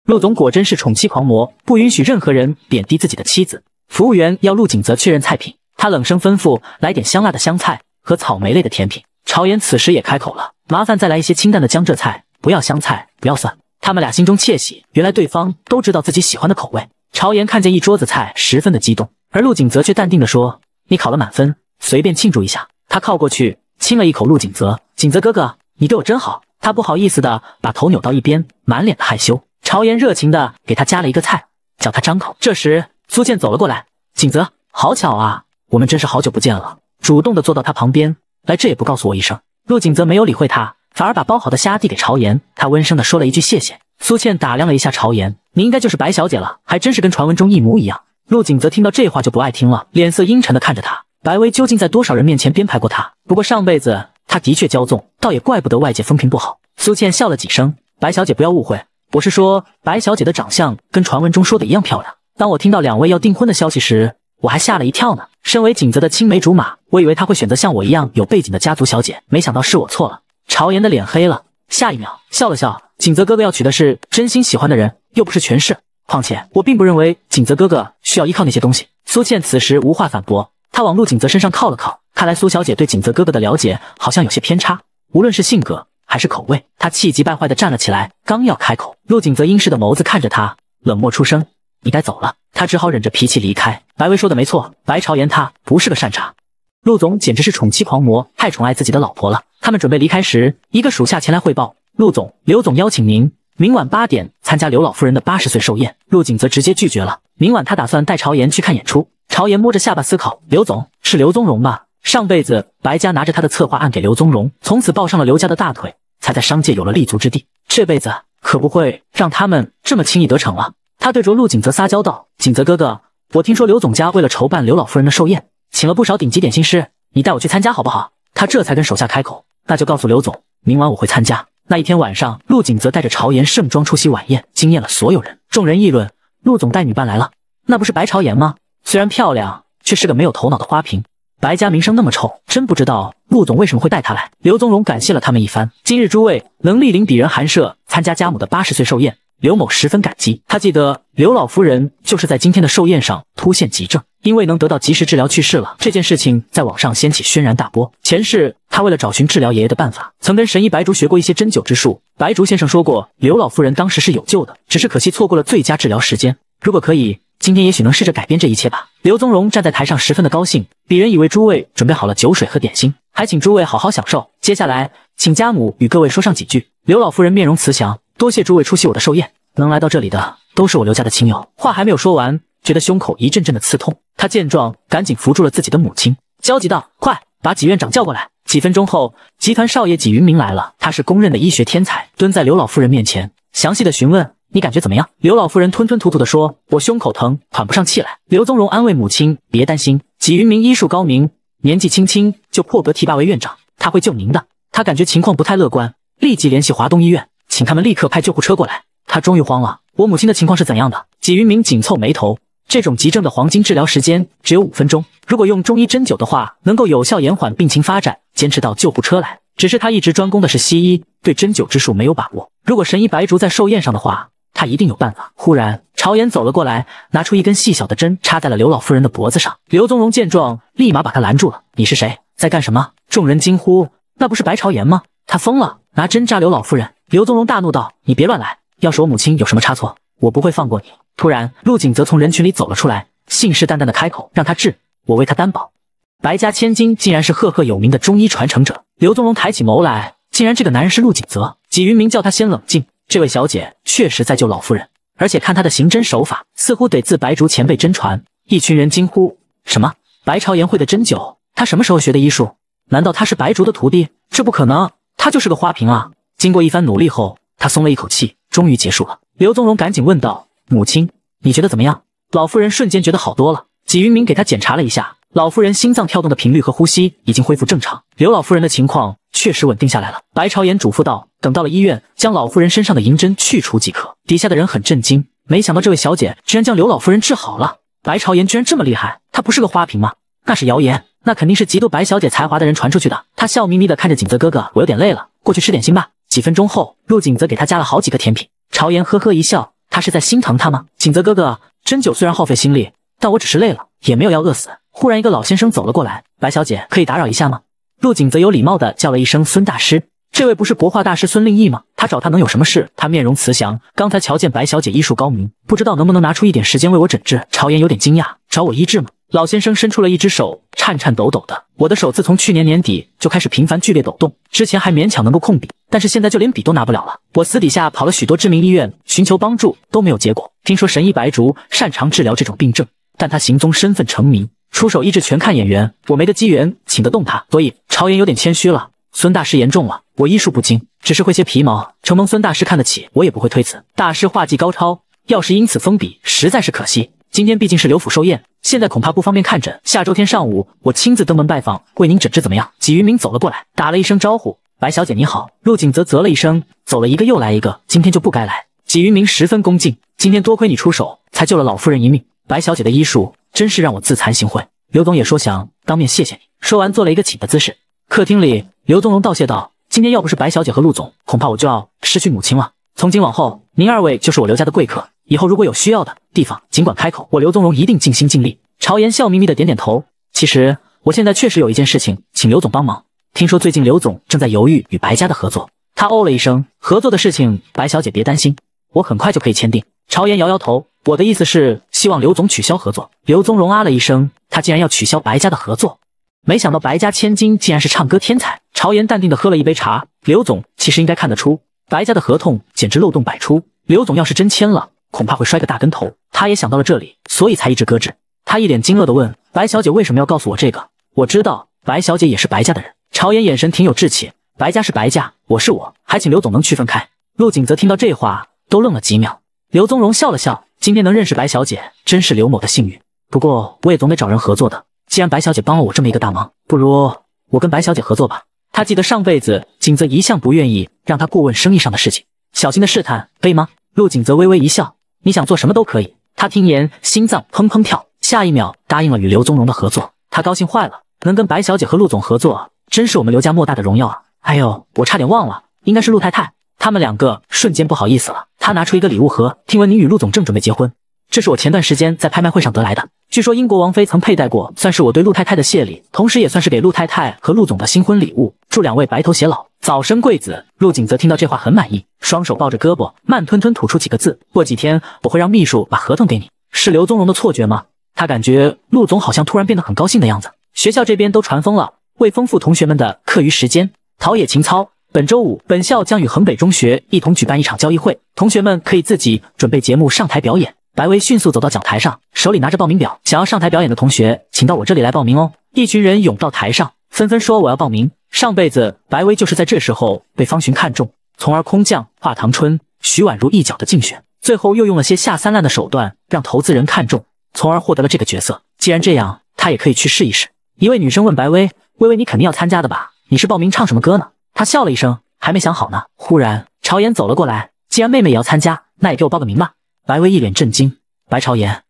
Speaker 1: 陆总果真是宠妻狂魔，不允许任何人贬低自己的妻子。服务员要陆景泽确认菜品。他冷声吩咐：“来点香辣的香菜和草莓类的甜品。”朝颜此时也开口了：“麻烦再来一些清淡的江浙菜，不要香菜，不要蒜。”他们俩心中窃喜，原来对方都知道自己喜欢的口味。朝颜看见一桌子菜，十分的激动，而陆景泽却淡定地说：“你考了满分，随便庆祝一下。”他靠过去亲了一口陆景泽：“景泽哥哥，你对我真好。”他不好意思的把头扭到一边，满脸的害羞。朝颜热情的给他夹了一个菜，叫他张口。这时苏茜走了过来：“景泽，好巧啊。”我们真是好久不见了，主动的坐到他旁边来，这也不告诉我一声。陆景泽没有理会他，反而把包好的虾递给朝颜。他温声的说了一句谢谢。苏倩打量了一下朝颜，你应该就是白小姐了，还真是跟传闻中一模一样。陆景泽听到这话就不爱听了，脸色阴沉的看着他。白薇究竟在多少人面前编排过他？不过上辈子他的确骄纵，倒也怪不得外界风评不好。苏倩笑了几声，白小姐不要误会，我是说白小姐的长相跟传闻中说的一样漂亮。当我听到两位要订婚的消息时，我还吓了一跳呢。身为景泽的青梅竹马，我以为他会选择像我一样有背景的家族小姐，没想到是我错了。朝颜的脸黑了，下一秒笑了笑。景泽哥哥要娶的是真心喜欢的人，又不是权势。况且我并不认为景泽哥哥需要依靠那些东西。苏茜此时无话反驳，她往陆景泽身上靠了靠。看来苏小姐对景泽哥哥的了解好像有些偏差。无论是性格还是口味，她气急败坏地站了起来，刚要开口，陆景泽阴湿的眸子看着她，冷漠出声。你该走了，他只好忍着脾气离开。白薇说的没错，白朝言他不是个善茬。陆总简直是宠妻狂魔，太宠爱自己的老婆了。他们准备离开时，一个属下前来汇报，陆总刘总邀请您明晚八点参加刘老夫人的八十岁寿宴。陆景则直接拒绝了，明晚他打算带朝言去看演出。朝言摸着下巴思考，刘总是刘宗荣吧？上辈子白家拿着他的策划案给刘宗荣，从此抱上了刘家的大腿，才在商界有了立足之地。这辈子可不会让他们这么轻易得逞了。他对着陆景泽撒娇道：“景泽哥哥，我听说刘总家为了筹办刘老夫人的寿宴，请了不少顶级点心师，你带我去参加好不好？”他这才跟手下开口：“那就告诉刘总，明晚我会参加。”那一天晚上，陆景泽带着朝颜盛装出席晚宴，惊艳了所有人。众人议论：“陆总带女伴来了，那不是白朝颜吗？虽然漂亮，却是个没有头脑的花瓶。白家名声那么臭，真不知道陆总为什么会带她来。”刘宗荣感谢了他们一番：“今日诸位能莅临鄙人寒舍，参加家母的八十岁寿宴。”刘某十分感激，他记得刘老夫人就是在今天的寿宴上突现急症，因为能得到及时治疗去世了。这件事情在网上掀起轩然大波。前世他为了找寻治疗爷爷的办法，曾跟神医白竹学过一些针灸之术。白竹先生说过，刘老夫人当时是有救的，只是可惜错过了最佳治疗时间。如果可以，今天也许能试着改变这一切吧。刘宗荣站在台上十分的高兴，鄙人已为诸位准备好了酒水和点心，还请诸位好好享受。接下来，请家母与各位说上几句。刘老夫人面容慈祥。多谢诸位出席我的寿宴，能来到这里的都是我刘家的亲友。话还没有说完，觉得胸口一阵阵的刺痛。他见状，赶紧扶住了自己的母亲，焦急道：“快把几院长叫过来！”几分钟后，集团少爷纪云明来了。他是公认的医学天才，蹲在刘老夫人面前，详细的询问：“你感觉怎么样？”刘老夫人吞吞吐吐的说：“我胸口疼，喘不上气来。”刘宗荣安慰母亲：“别担心，纪云明医术高明，年纪轻轻就破格提拔为院长，他会救您的。”他感觉情况不太乐观，立即联系华东医院。请他们立刻派救护车过来。他终于慌了，我母亲的情况是怎样的？纪云明紧凑眉头，这种急症的黄金治疗时间只有五分钟。如果用中医针灸的话，能够有效延缓病情发展，坚持到救护车来。只是他一直专攻的是西医，对针灸之术没有把握。如果神医白竹在寿宴上的话，他一定有办法。忽然，朝颜走了过来，拿出一根细小的针，插在了刘老夫人的脖子上。刘宗荣见状，立马把他拦住了。你是谁？在干什么？众人惊呼，那不是白朝颜吗？他疯了，拿针扎刘老夫人。刘宗荣大怒道：“你别乱来！要是我母亲有什么差错，我不会放过你。”突然，陆景泽从人群里走了出来，信誓旦旦地开口：“让他治，我为他担保。”白家千金竟然是赫赫有名的中医传承者。刘宗荣抬起眸来，竟然这个男人是陆景泽。纪云明叫他先冷静：“这位小姐确实在救老夫人，而且看她的行针手法，似乎得自白竹前辈真传。”一群人惊呼：“什么？白朝颜会的针灸？他什么时候学的医术？难道他是白竹的徒弟？这不可能！他就是个花瓶啊！”经过一番努力后，他松了一口气，终于结束了。刘宗荣赶紧问道：“母亲，你觉得怎么样？”老夫人瞬间觉得好多了。纪云明给她检查了一下，老夫人心脏跳动的频率和呼吸已经恢复正常。刘老夫人的情况确实稳定下来了。白朝颜嘱咐道：“等到了医院，将老夫人身上的银针去除即可。”底下的人很震惊，没想到这位小姐居然将刘老夫人治好了。白朝颜居然这么厉害？他不是个花瓶吗？那是谣言。那肯定是嫉妒白小姐才华的人传出去的。他笑眯眯的看着景泽哥哥，我有点累了，过去吃点心吧。几分钟后，陆景泽给他加了好几个甜品。朝颜呵呵一笑，他是在心疼他吗？景泽哥哥，针灸虽然耗费心力，但我只是累了，也没有要饿死。忽然，一个老先生走了过来，白小姐可以打扰一下吗？陆景泽有礼貌的叫了一声孙大师，这位不是国画大师孙令义吗？他找他能有什么事？他面容慈祥，刚才瞧见白小姐医术高明，不知道能不能拿出一点时间为我诊治。朝颜有点惊讶，找我医治吗？老先生伸出了一只手，颤颤抖抖的。我的手自从去年年底就开始频繁剧烈抖动，之前还勉强能够控笔，但是现在就连笔都拿不了了。我私底下跑了许多知名医院寻求帮助，都没有结果。听说神医白竹擅长治疗这种病症，但他行踪身份成名，出手医治全看眼缘，我没的机缘请得动他，所以朝言有点谦虚了。孙大师言重了，我医术不精，只是会些皮毛，承蒙孙大师看得起，我也不会推辞。大师画技高超，要是因此封笔，实在是可惜。今天毕竟是刘府寿宴，现在恐怕不方便看诊。下周天上午，我亲自登门拜访，为您诊治，怎么样？纪云明走了过来，打了一声招呼：“白小姐你好。”陆景泽啧了一声，走了一个又来一个，今天就不该来。纪云明十分恭敬：“今天多亏你出手，才救了老夫人一命。白小姐的医术真是让我自惭形秽。”刘总也说想当面谢谢你。说完，做了一个请的姿势。客厅里，刘宗荣道谢道：“今天要不是白小姐和陆总，恐怕我就要失去母亲了。从今往后，您二位就是我刘家的贵客。”以后如果有需要的地方，尽管开口，我刘宗荣一定尽心尽力。朝颜笑眯眯的点点头。其实我现在确实有一件事情，请刘总帮忙。听说最近刘总正在犹豫与白家的合作。他哦了一声，合作的事情，白小姐别担心，我很快就可以签订。朝颜摇摇头，我的意思是希望刘总取消合作。刘宗荣啊了一声，他竟然要取消白家的合作，没想到白家千金竟然是唱歌天才。朝颜淡定的喝了一杯茶，刘总其实应该看得出，白家的合同简直漏洞百出，刘总要是真签了。恐怕会摔个大跟头，他也想到了这里，所以才一直搁置。他一脸惊愕地问：“白小姐为什么要告诉我这个？”我知道白小姐也是白家的人。朝颜眼神挺有志气，白家是白家，我是我，还请刘总能区分开。陆景泽听到这话，都愣了几秒。刘宗荣笑了笑：“今天能认识白小姐，真是刘某的幸运。不过我也总得找人合作的。既然白小姐帮了我这么一个大忙，不如我跟白小姐合作吧。”他记得上辈子景泽一向不愿意让他过问生意上的事情，小心的试探，可以吗？陆景泽微微一笑。你想做什么都可以。他听言，心脏砰砰跳，下一秒答应了与刘宗荣的合作。他高兴坏了，能跟白小姐和陆总合作，真是我们刘家莫大的荣耀啊！哎呦，我差点忘了，应该是陆太太。他们两个瞬间不好意思了。他拿出一个礼物盒，听闻你与陆总正准备结婚。这是我前段时间在拍卖会上得来的，据说英国王妃曾佩戴过，算是我对陆太太的谢礼，同时也算是给陆太太和陆总的新婚礼物。祝两位白头偕老，早生贵子。陆景则听到这话很满意，双手抱着胳膊，慢吞吞吐出几个字：过几天我会让秘书把合同给你。是刘宗荣的错觉吗？他感觉陆总好像突然变得很高兴的样子。学校这边都传疯了，为丰富同学们的课余时间，陶冶情操，本周五本校将与衡北中学一同举办一场交易会，同学们可以自己准备节目上台表演。白薇迅速走到讲台上，手里拿着报名表，想要上台表演的同学，请到我这里来报名哦。一群人涌到台上，纷纷说：“我要报名。”上辈子白薇就是在这时候被方寻看中，从而空降画堂春、徐宛如一角的竞选，最后又用了些下三滥的手段让投资人看中，从而获得了这个角色。既然这样，她也可以去试一试。一位女生问白薇：“薇薇，你肯定要参加的吧？你是报名唱什么歌呢？”她笑了一声：“还没想好呢。”忽然朝颜走了过来：“既然妹妹也要参加，那也给我报个名吧。”白薇一脸震惊，白朝言，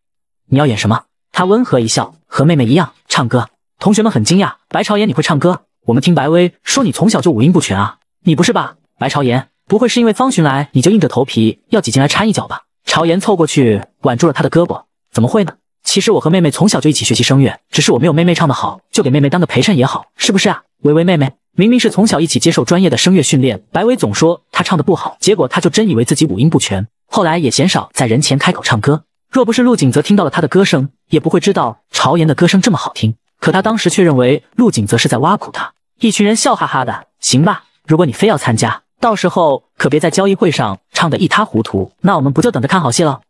Speaker 1: 你要演什么？他温和一笑，和妹妹一样唱歌。同学们很惊讶，白朝言你会唱歌？我们听白薇说你从小就五音不全啊，你不是吧？白朝言不会是因为方寻来你就硬着头皮要挤进来掺一脚吧？朝言凑过去挽住了他的胳膊，怎么会呢？其实我和妹妹从小就一起学习声乐，只是我没有妹妹唱的好，就给妹妹当个陪衬也好，是不是啊？薇薇妹妹明明是从小一起接受专业的声乐训练，白薇总说她唱的不好，结果她就真以为自己五音不全。后来也鲜少在人前开口唱歌，若不是陆景泽听到了他的歌声，也不会知道朝颜的歌声这么好听。可他当时却认为陆景泽是在挖苦他。一群人笑哈哈的，行吧？如果你非要参加，到时候可别在交易会上唱得一塌糊涂，那我们不就等着看好戏了？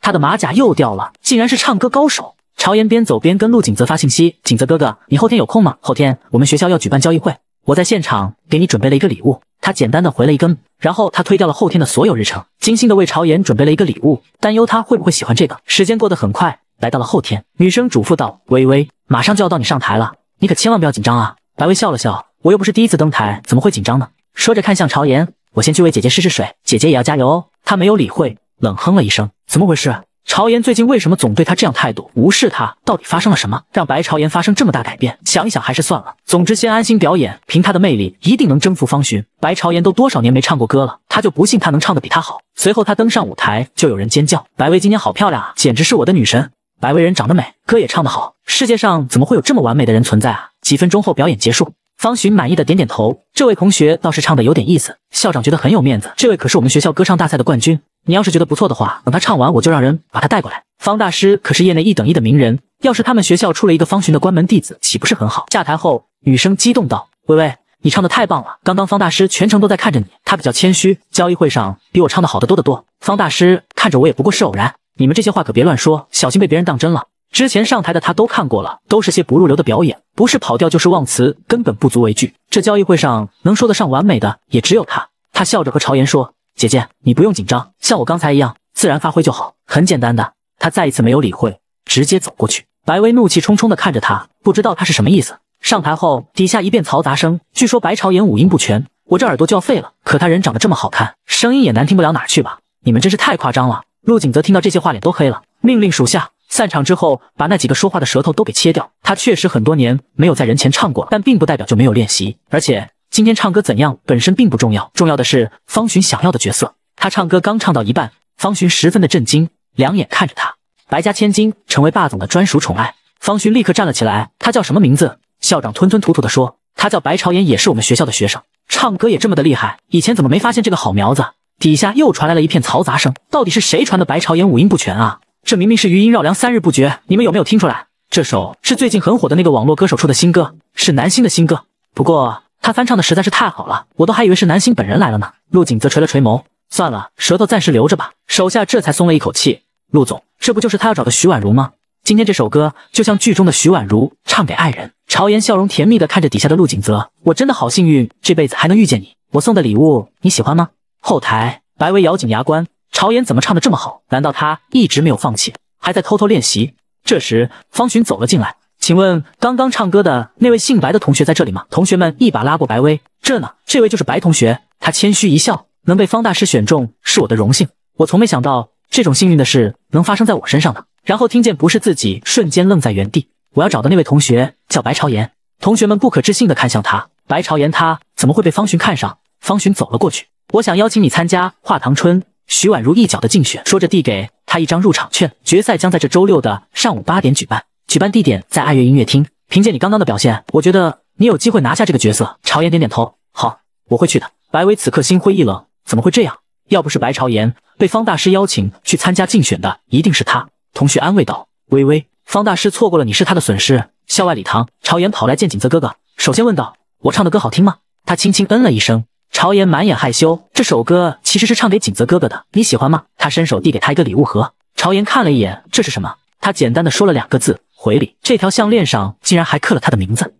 Speaker 1: 他的马甲又掉了，竟然是唱歌高手。朝颜边走边跟陆景泽发信息：“景泽哥哥，你后天有空吗？后天我们学校要举办交易会。”我在现场给你准备了一个礼物，他简单的回了一根，然后他推掉了后天的所有日程，精心的为朝颜准备了一个礼物，担忧他会不会喜欢这个。时间过得很快，来到了后天，女生嘱咐道：“微微，马上就要到你上台了，你可千万不要紧张啊。”白薇笑了笑，我又不是第一次登台，怎么会紧张呢？说着看向朝颜，我先去为姐姐试试水，姐姐也要加油哦。他没有理会，冷哼了一声，怎么回事？朝颜最近为什么总对他这样态度，无视他？到底发生了什么，让白朝颜发生这么大改变？想一想还是算了。总之先安心表演，凭他的魅力，一定能征服方寻。白朝颜都多少年没唱过歌了，他就不信他能唱得比他好。随后他登上舞台，就有人尖叫：“白薇今天好漂亮啊，简直是我的女神！”白薇人长得美，歌也唱得好，世界上怎么会有这么完美的人存在啊？几分钟后表演结束，方寻满意的点点头：“这位同学倒是唱的有点意思，校长觉得很有面子。这位可是我们学校歌唱大赛的冠军。”你要是觉得不错的话，等他唱完我就让人把他带过来。方大师可是业内一等一的名人，要是他们学校出了一个方寻的关门弟子，岂不是很好？下台后，女生激动道：“微微，你唱的太棒了！刚刚方大师全程都在看着你。他比较谦虚，交易会上比我唱的好的多得多。方大师看着我也不过是偶然。你们这些话可别乱说，小心被别人当真了。之前上台的他都看过了，都是些不入流的表演，不是跑调就是忘词，根本不足为惧。这交易会上能说得上完美的也只有他。”他笑着和朝言说。姐姐，你不用紧张，像我刚才一样自然发挥就好，很简单的。他再一次没有理会，直接走过去。白薇怒气冲冲地看着他，不知道他是什么意思。上台后，底下一片嘈杂声。据说白朝颜五音不全，我这耳朵就要废了。可他人长得这么好看，声音也难听不了哪去吧？你们真是太夸张了。陆景泽听到这些话，脸都黑了，命令属下散场之后把那几个说话的舌头都给切掉。他确实很多年没有在人前唱过了，但并不代表就没有练习，而且。今天唱歌怎样本身并不重要，重要的是方寻想要的角色。他唱歌刚唱到一半，方寻十分的震惊，两眼看着他。白家千金成为霸总的专属宠爱，方寻立刻站了起来。他叫什么名字？校长吞吞吐吐的说，他叫白朝言，也是我们学校的学生，唱歌也这么的厉害。以前怎么没发现这个好苗子？底下又传来了一片嘈杂声，到底是谁传的？白朝言五音不全啊，这明明是余音绕梁三日不绝，你们有没有听出来？这首是最近很火的那个网络歌手出的新歌，是南星的新歌，不过。他翻唱的实在是太好了，我都还以为是南星本人来了呢。陆景则垂了垂眸，算了，舌头暂时留着吧。手下这才松了一口气。陆总，这不就是他要找的徐婉如吗？今天这首歌就像剧中的徐婉如唱给爱人。朝颜笑容甜蜜的看着底下的陆景泽，我真的好幸运，这辈子还能遇见你。我送的礼物你喜欢吗？后台，白薇咬紧牙关，朝颜怎么唱的这么好？难道他一直没有放弃，还在偷偷练习？这时，方寻走了进来。请问刚刚唱歌的那位姓白的同学在这里吗？同学们一把拉过白薇，这呢，这位就是白同学。他谦虚一笑，能被方大师选中是我的荣幸。我从没想到这种幸运的事能发生在我身上呢。然后听见不是自己，瞬间愣在原地。我要找的那位同学叫白朝言。同学们不可置信的看向他，白朝言，他怎么会被方寻看上？方寻走了过去，我想邀请你参加画堂春徐宛如一角的竞选，说着递给他一张入场券。决赛将在这周六的上午八点举办。举办地点在爱乐音乐厅。凭借你刚刚的表现，我觉得你有机会拿下这个角色。朝颜点点头，好，我会去的。白薇此刻心灰意冷，怎么会这样？要不是白朝颜被方大师邀请去参加竞选的，一定是他。同学安慰道：“微微，方大师错过了你是他的损失。”校外礼堂，朝颜跑来见景泽哥哥，首先问道：“我唱的歌好听吗？”他轻轻嗯了一声。朝颜满眼害羞，这首歌其实是唱给景泽哥哥的，你喜欢吗？他伸手递给他一个礼物盒。朝颜看了一眼，这是什么？他简单的说了两个字。回礼，这条项链上竟然还刻了他的名字。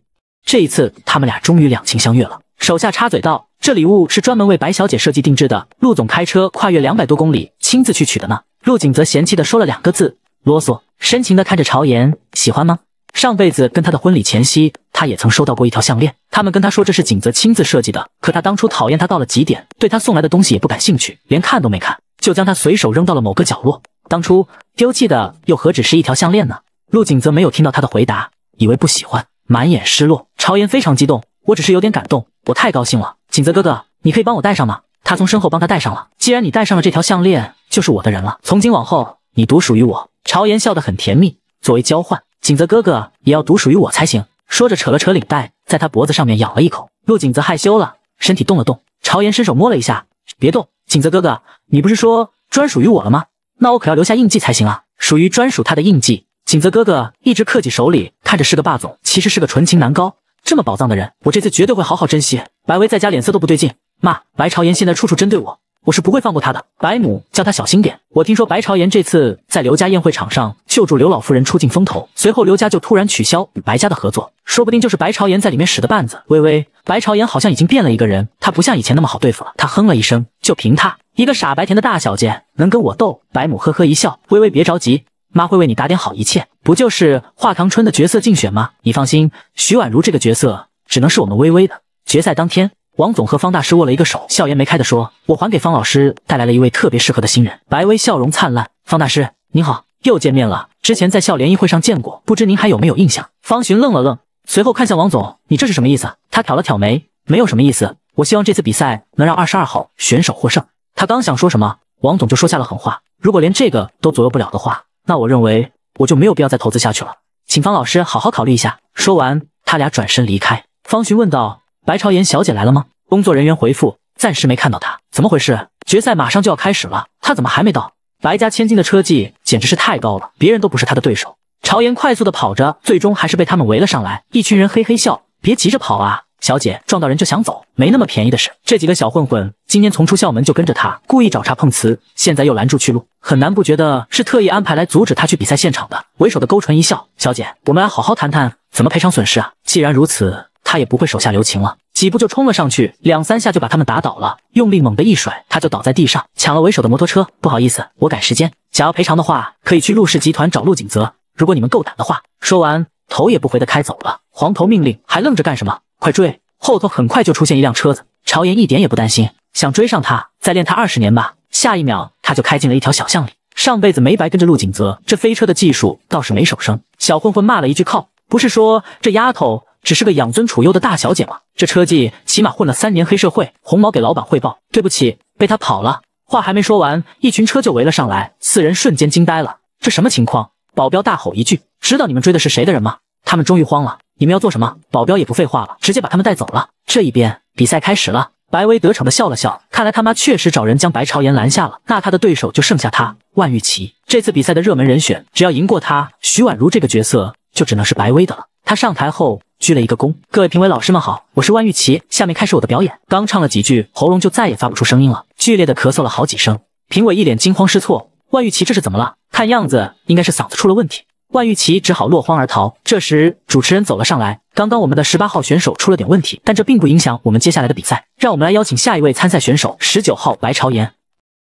Speaker 1: 这一次，他们俩终于两情相悦了。手下插嘴道：“这礼物是专门为白小姐设计定制的，陆总开车跨越两百多公里，亲自去取的呢。”陆景则嫌弃的说了两个字：“啰嗦。”深情的看着朝颜，喜欢吗？上辈子跟他的婚礼前夕，他也曾收到过一条项链。他们跟他说这是景泽亲自设计的，可他当初讨厌他到了极点，对他送来的东西也不感兴趣，连看都没看，就将他随手扔到了某个角落。当初丢弃的又何止是一条项链呢？陆景则没有听到他的回答，以为不喜欢，满眼失落。朝颜非常激动，我只是有点感动，我太高兴了。景泽哥哥，你可以帮我戴上吗？他从身后帮他戴上了。既然你戴上了这条项链，就是我的人了。从今往后，你独属于我。朝颜笑得很甜蜜。作为交换，景泽哥哥也要独属于我才行。说着扯了扯领带，在他脖子上面咬了一口。陆景泽害羞了，身体动了动。朝颜伸手摸了一下，别动。景泽哥哥，你不是说专属于我了吗？那我可要留下印记才行啊，属于专属他的印记。景泽哥哥一直克己手里看着是个霸总，其实是个纯情男高，这么宝藏的人，我这次绝对会好好珍惜。白薇在家脸色都不对劲，妈，白朝言现在处处针对我，我是不会放过他的。白母叫他小心点，我听说白朝言这次在刘家宴会场上救助刘老夫人出尽风头，随后刘家就突然取消与白家的合作，说不定就是白朝言在里面使的绊子。微微，白朝言好像已经变了一个人，他不像以前那么好对付了。他哼了一声，就凭他一个傻白甜的大小姐能跟我斗？白母呵呵一笑，微微别着急。妈会为你打点好一切，不就是华堂春的角色竞选吗？你放心，徐婉如这个角色只能是我们微微的。决赛当天，王总和方大师握了一个手，笑颜眉开的说：“我还给方老师带来了一位特别适合的新人。”白薇笑容灿烂：“方大师您好，又见面了，之前在校联谊会上见过，不知您还有没有印象？”方寻愣了愣，随后看向王总：“你这是什么意思？”他挑了挑眉：“没有什么意思，我希望这次比赛能让二十二号选手获胜。”他刚想说什么，王总就说下了狠话：“如果连这个都左右不了的话。”那我认为我就没有必要再投资下去了，请方老师好好考虑一下。说完，他俩转身离开。方寻问道：“白朝颜小姐来了吗？”工作人员回复：“暂时没看到她，怎么回事？决赛马上就要开始了，她怎么还没到？”白家千金的车技简直是太高了，别人都不是她的对手。朝颜快速的跑着，最终还是被他们围了上来。一群人嘿嘿笑：“别急着跑啊！”小姐撞到人就想走，没那么便宜的事。这几个小混混今天从出校门就跟着他，故意找茬碰瓷，现在又拦住去路，很难不觉得是特意安排来阻止他去比赛现场的。为首的勾唇一笑：“小姐，我们来好好谈谈怎么赔偿损失啊。”既然如此，他也不会手下留情了，几步就冲了上去，两三下就把他们打倒了，用力猛地一甩，他就倒在地上，抢了为首的摩托车。不好意思，我赶时间，想要赔偿的话，可以去陆氏集团找陆景泽。如果你们够胆的话，说完头也不回的开走了。黄头命令：“还愣着干什么？”快追！后头很快就出现一辆车子，朝颜一点也不担心，想追上他，再练他二十年吧。下一秒，他就开进了一条小巷里。上辈子没白跟着陆景泽，这飞车的技术倒是没手生。小混混骂了一句：“靠！不是说这丫头只是个养尊处优的大小姐吗？这车技起码混了三年黑社会。”红毛给老板汇报：“对不起，被他跑了。”话还没说完，一群车就围了上来，四人瞬间惊呆了，这什么情况？保镖大吼一句：“知道你们追的是谁的人吗？”他们终于慌了。你们要做什么？保镖也不废话了，直接把他们带走了。这一边比赛开始了，白薇得逞的笑了笑，看来他妈确实找人将白朝言拦下了，那他的对手就剩下他万玉琪，这次比赛的热门人选。只要赢过他，徐婉如这个角色就只能是白薇的了。他上台后鞠了一个躬，各位评委老师们好，我是万玉琪，下面开始我的表演。刚唱了几句，喉咙就再也发不出声音了，剧烈的咳嗽了好几声，评委一脸惊慌失措，万玉琪这是怎么了？看样子应该是嗓子出了问题。万玉琪只好落荒而逃。这时，主持人走了上来。刚刚我们的十八号选手出了点问题，但这并不影响我们接下来的比赛。让我们来邀请下一位参赛选手，十九号白朝颜。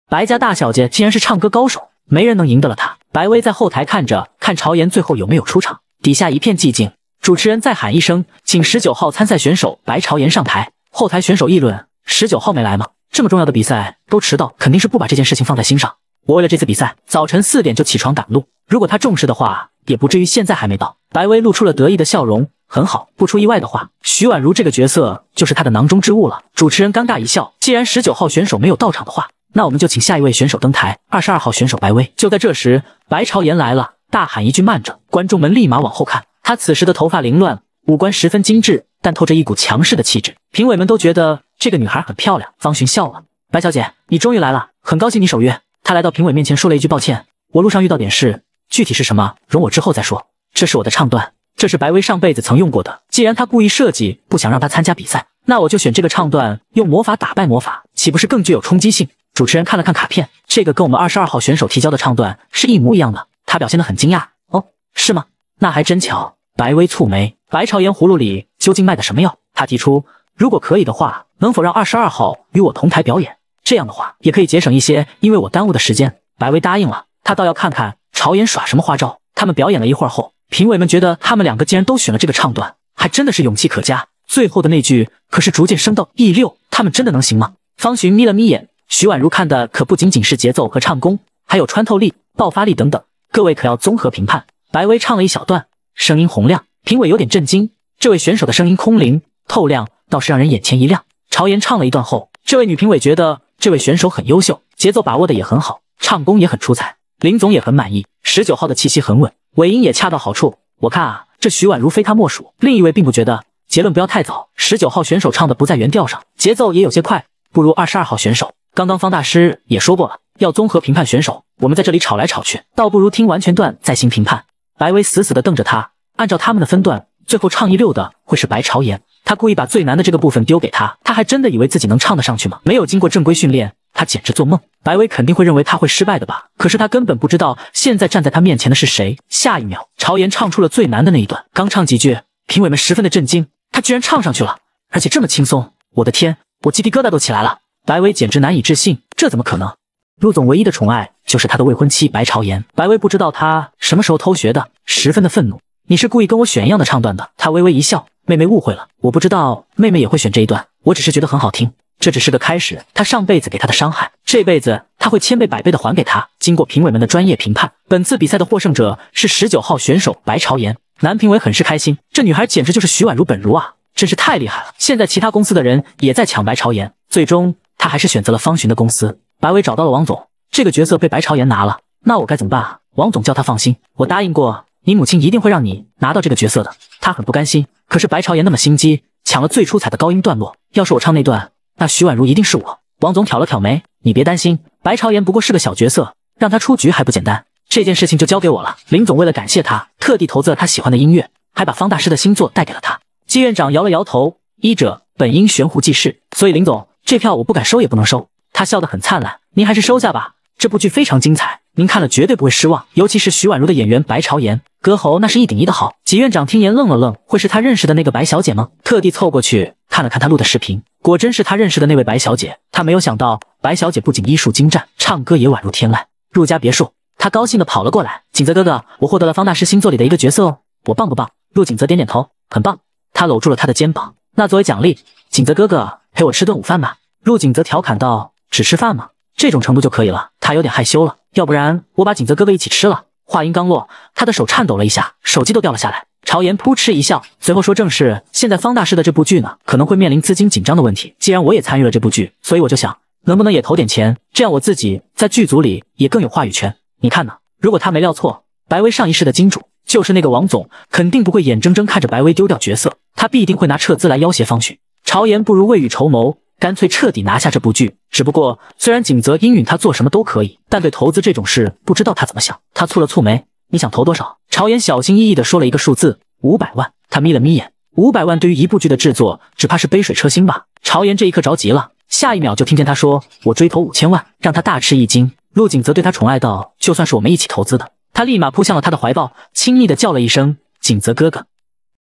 Speaker 1: 白家大小姐竟然是唱歌高手，没人能赢得了她。白薇在后台看着，看朝颜最后有没有出场。底下一片寂静。主持人再喊一声，请十九号参赛选手白朝颜上台。后台选手议论：十九号没来吗？这么重要的比赛都迟到，肯定是不把这件事情放在心上。我为了这次比赛，早晨四点就起床赶路。如果他重视的话。也不至于现在还没到。白薇露出了得意的笑容。很好，不出意外的话，徐婉如这个角色就是她的囊中之物了。主持人尴尬一笑，既然十九号选手没有到场的话，那我们就请下一位选手登台。二十二号选手白薇。就在这时，白朝言来了，大喊一句：“慢着！”观众们立马往后看。他此时的头发凌乱，五官十分精致，但透着一股强势的气质。评委们都觉得这个女孩很漂亮。方寻笑了：“白小姐，你终于来了，很高兴你守约。”她来到评委面前，说了一句：“抱歉，我路上遇到点事。”具体是什么，容我之后再说。这是我的唱段，这是白薇上辈子曾用过的。既然他故意设计，不想让他参加比赛，那我就选这个唱段，用魔法打败魔法，岂不是更具有冲击性？主持人看了看卡片，这个跟我们二十二号选手提交的唱段是一模一样的。他表现得很惊讶。哦，是吗？那还真巧。白薇蹙眉，白朝言葫芦里究竟卖的什么药？他提出，如果可以的话，能否让二十二号与我同台表演？这样的话，也可以节省一些因为我耽误的时间。白薇答应了，他倒要看看。朝颜耍什么花招？他们表演了一会儿后，评委们觉得他们两个竟然都选了这个唱段，还真的是勇气可嘉。最后的那句可是逐渐升到 E 六，他们真的能行吗？方寻眯了眯眼，徐婉如看的可不仅仅是节奏和唱功，还有穿透力、爆发力等等，各位可要综合评判。白薇唱了一小段，声音洪亮，评委有点震惊。这位选手的声音空灵透亮，倒是让人眼前一亮。朝颜唱了一段后，这位女评委觉得这位选手很优秀，节奏把握的也很好，唱功也很出彩。林总也很满意，十九号的气息很稳，尾音也恰到好处。我看啊，这徐婉如非他莫属。另一位并不觉得，结论不要太早。十九号选手唱的不在原调上，节奏也有些快，不如二十二号选手。刚刚方大师也说过了，要综合评判选手。我们在这里吵来吵去，倒不如听完全段再行评判。白薇死死地瞪着他，按照他们的分段，最后唱一六的会是白朝颜。他故意把最难的这个部分丢给他，他还真的以为自己能唱得上去吗？没有经过正规训练。他简直做梦，白薇肯定会认为他会失败的吧？可是他根本不知道现在站在他面前的是谁。下一秒，朝颜唱出了最难的那一段，刚唱几句，评委们十分的震惊，他居然唱上去了，而且这么轻松！我的天，我鸡皮疙瘩都起来了。白薇简直难以置信，这怎么可能？陆总唯一的宠爱就是他的未婚妻白朝颜，白薇不知道他什么时候偷学的，十分的愤怒。你是故意跟我选一样的唱段的？他微微一笑，妹妹误会了，我不知道妹妹也会选这一段，我只是觉得很好听。这只是个开始，他上辈子给他的伤害，这辈子他会千倍百倍的还给他。经过评委们的专业评判，本次比赛的获胜者是十九号选手白朝言。男评委很是开心，这女孩简直就是徐婉如本如啊，真是太厉害了！现在其他公司的人也在抢白朝言，最终他还是选择了方寻的公司。白伟找到了王总，这个角色被白朝言拿了，那我该怎么办啊？王总叫他放心，我答应过你母亲，一定会让你拿到这个角色的。他很不甘心，可是白朝言那么心机，抢了最出彩的高音段落，要是我唱那段。那徐宛如一定是我。王总挑了挑眉，你别担心，白朝颜不过是个小角色，让他出局还不简单。这件事情就交给我了。林总为了感谢他，特地投资了他喜欢的音乐，还把方大师的新作带给了他。季院长摇了摇头，医者本应悬壶济世，所以林总这票我不敢收也不能收。他笑得很灿烂，您还是收下吧，这部剧非常精彩。您看了绝对不会失望，尤其是徐婉如的演员白朝妍，歌喉那是一顶一的好。季院长听言愣了愣，会是他认识的那个白小姐吗？特地凑过去看了看她录的视频，果真是他认识的那位白小姐。他没有想到，白小姐不仅医术精湛，唱歌也宛如天籁。入家别墅，他高兴地跑了过来。景泽哥哥，我获得了方大师新作里的一个角色哦，我棒不棒？陆景泽点点头，很棒。他搂住了他的肩膀。那作为奖励，景泽哥哥陪我吃顿午饭吧。陆景泽调侃道：“只吃饭吗？这种程度就可以了。”他有点害羞了。要不然我把景泽哥哥一起吃了。话音刚落，他的手颤抖了一下，手机都掉了下来。朝颜扑哧一笑，随后说：“正事，现在方大师的这部剧呢，可能会面临资金紧张的问题。既然我也参与了这部剧，所以我就想，能不能也投点钱，这样我自己在剧组里也更有话语权。你看呢？如果他没料错，白薇上一世的金主就是那个王总，肯定不会眼睁睁看着白薇丢掉角色，他必定会拿撤资来要挟方旭。朝颜不如未雨绸缪。”干脆彻底拿下这部剧。只不过，虽然景泽应允他做什么都可以，但对投资这种事，不知道他怎么想。他蹙了蹙眉，你想投多少？朝颜小心翼翼地说了一个数字：五百万。他眯了眯眼，五百万对于一部剧的制作，只怕是杯水车薪吧。朝颜这一刻着急了，下一秒就听见他说：“我追投五千万。”让他大吃一惊。陆景泽对他宠爱道：“就算是我们一起投资的。”他立马扑向了他的怀抱，亲昵地叫了一声：“景泽哥哥。”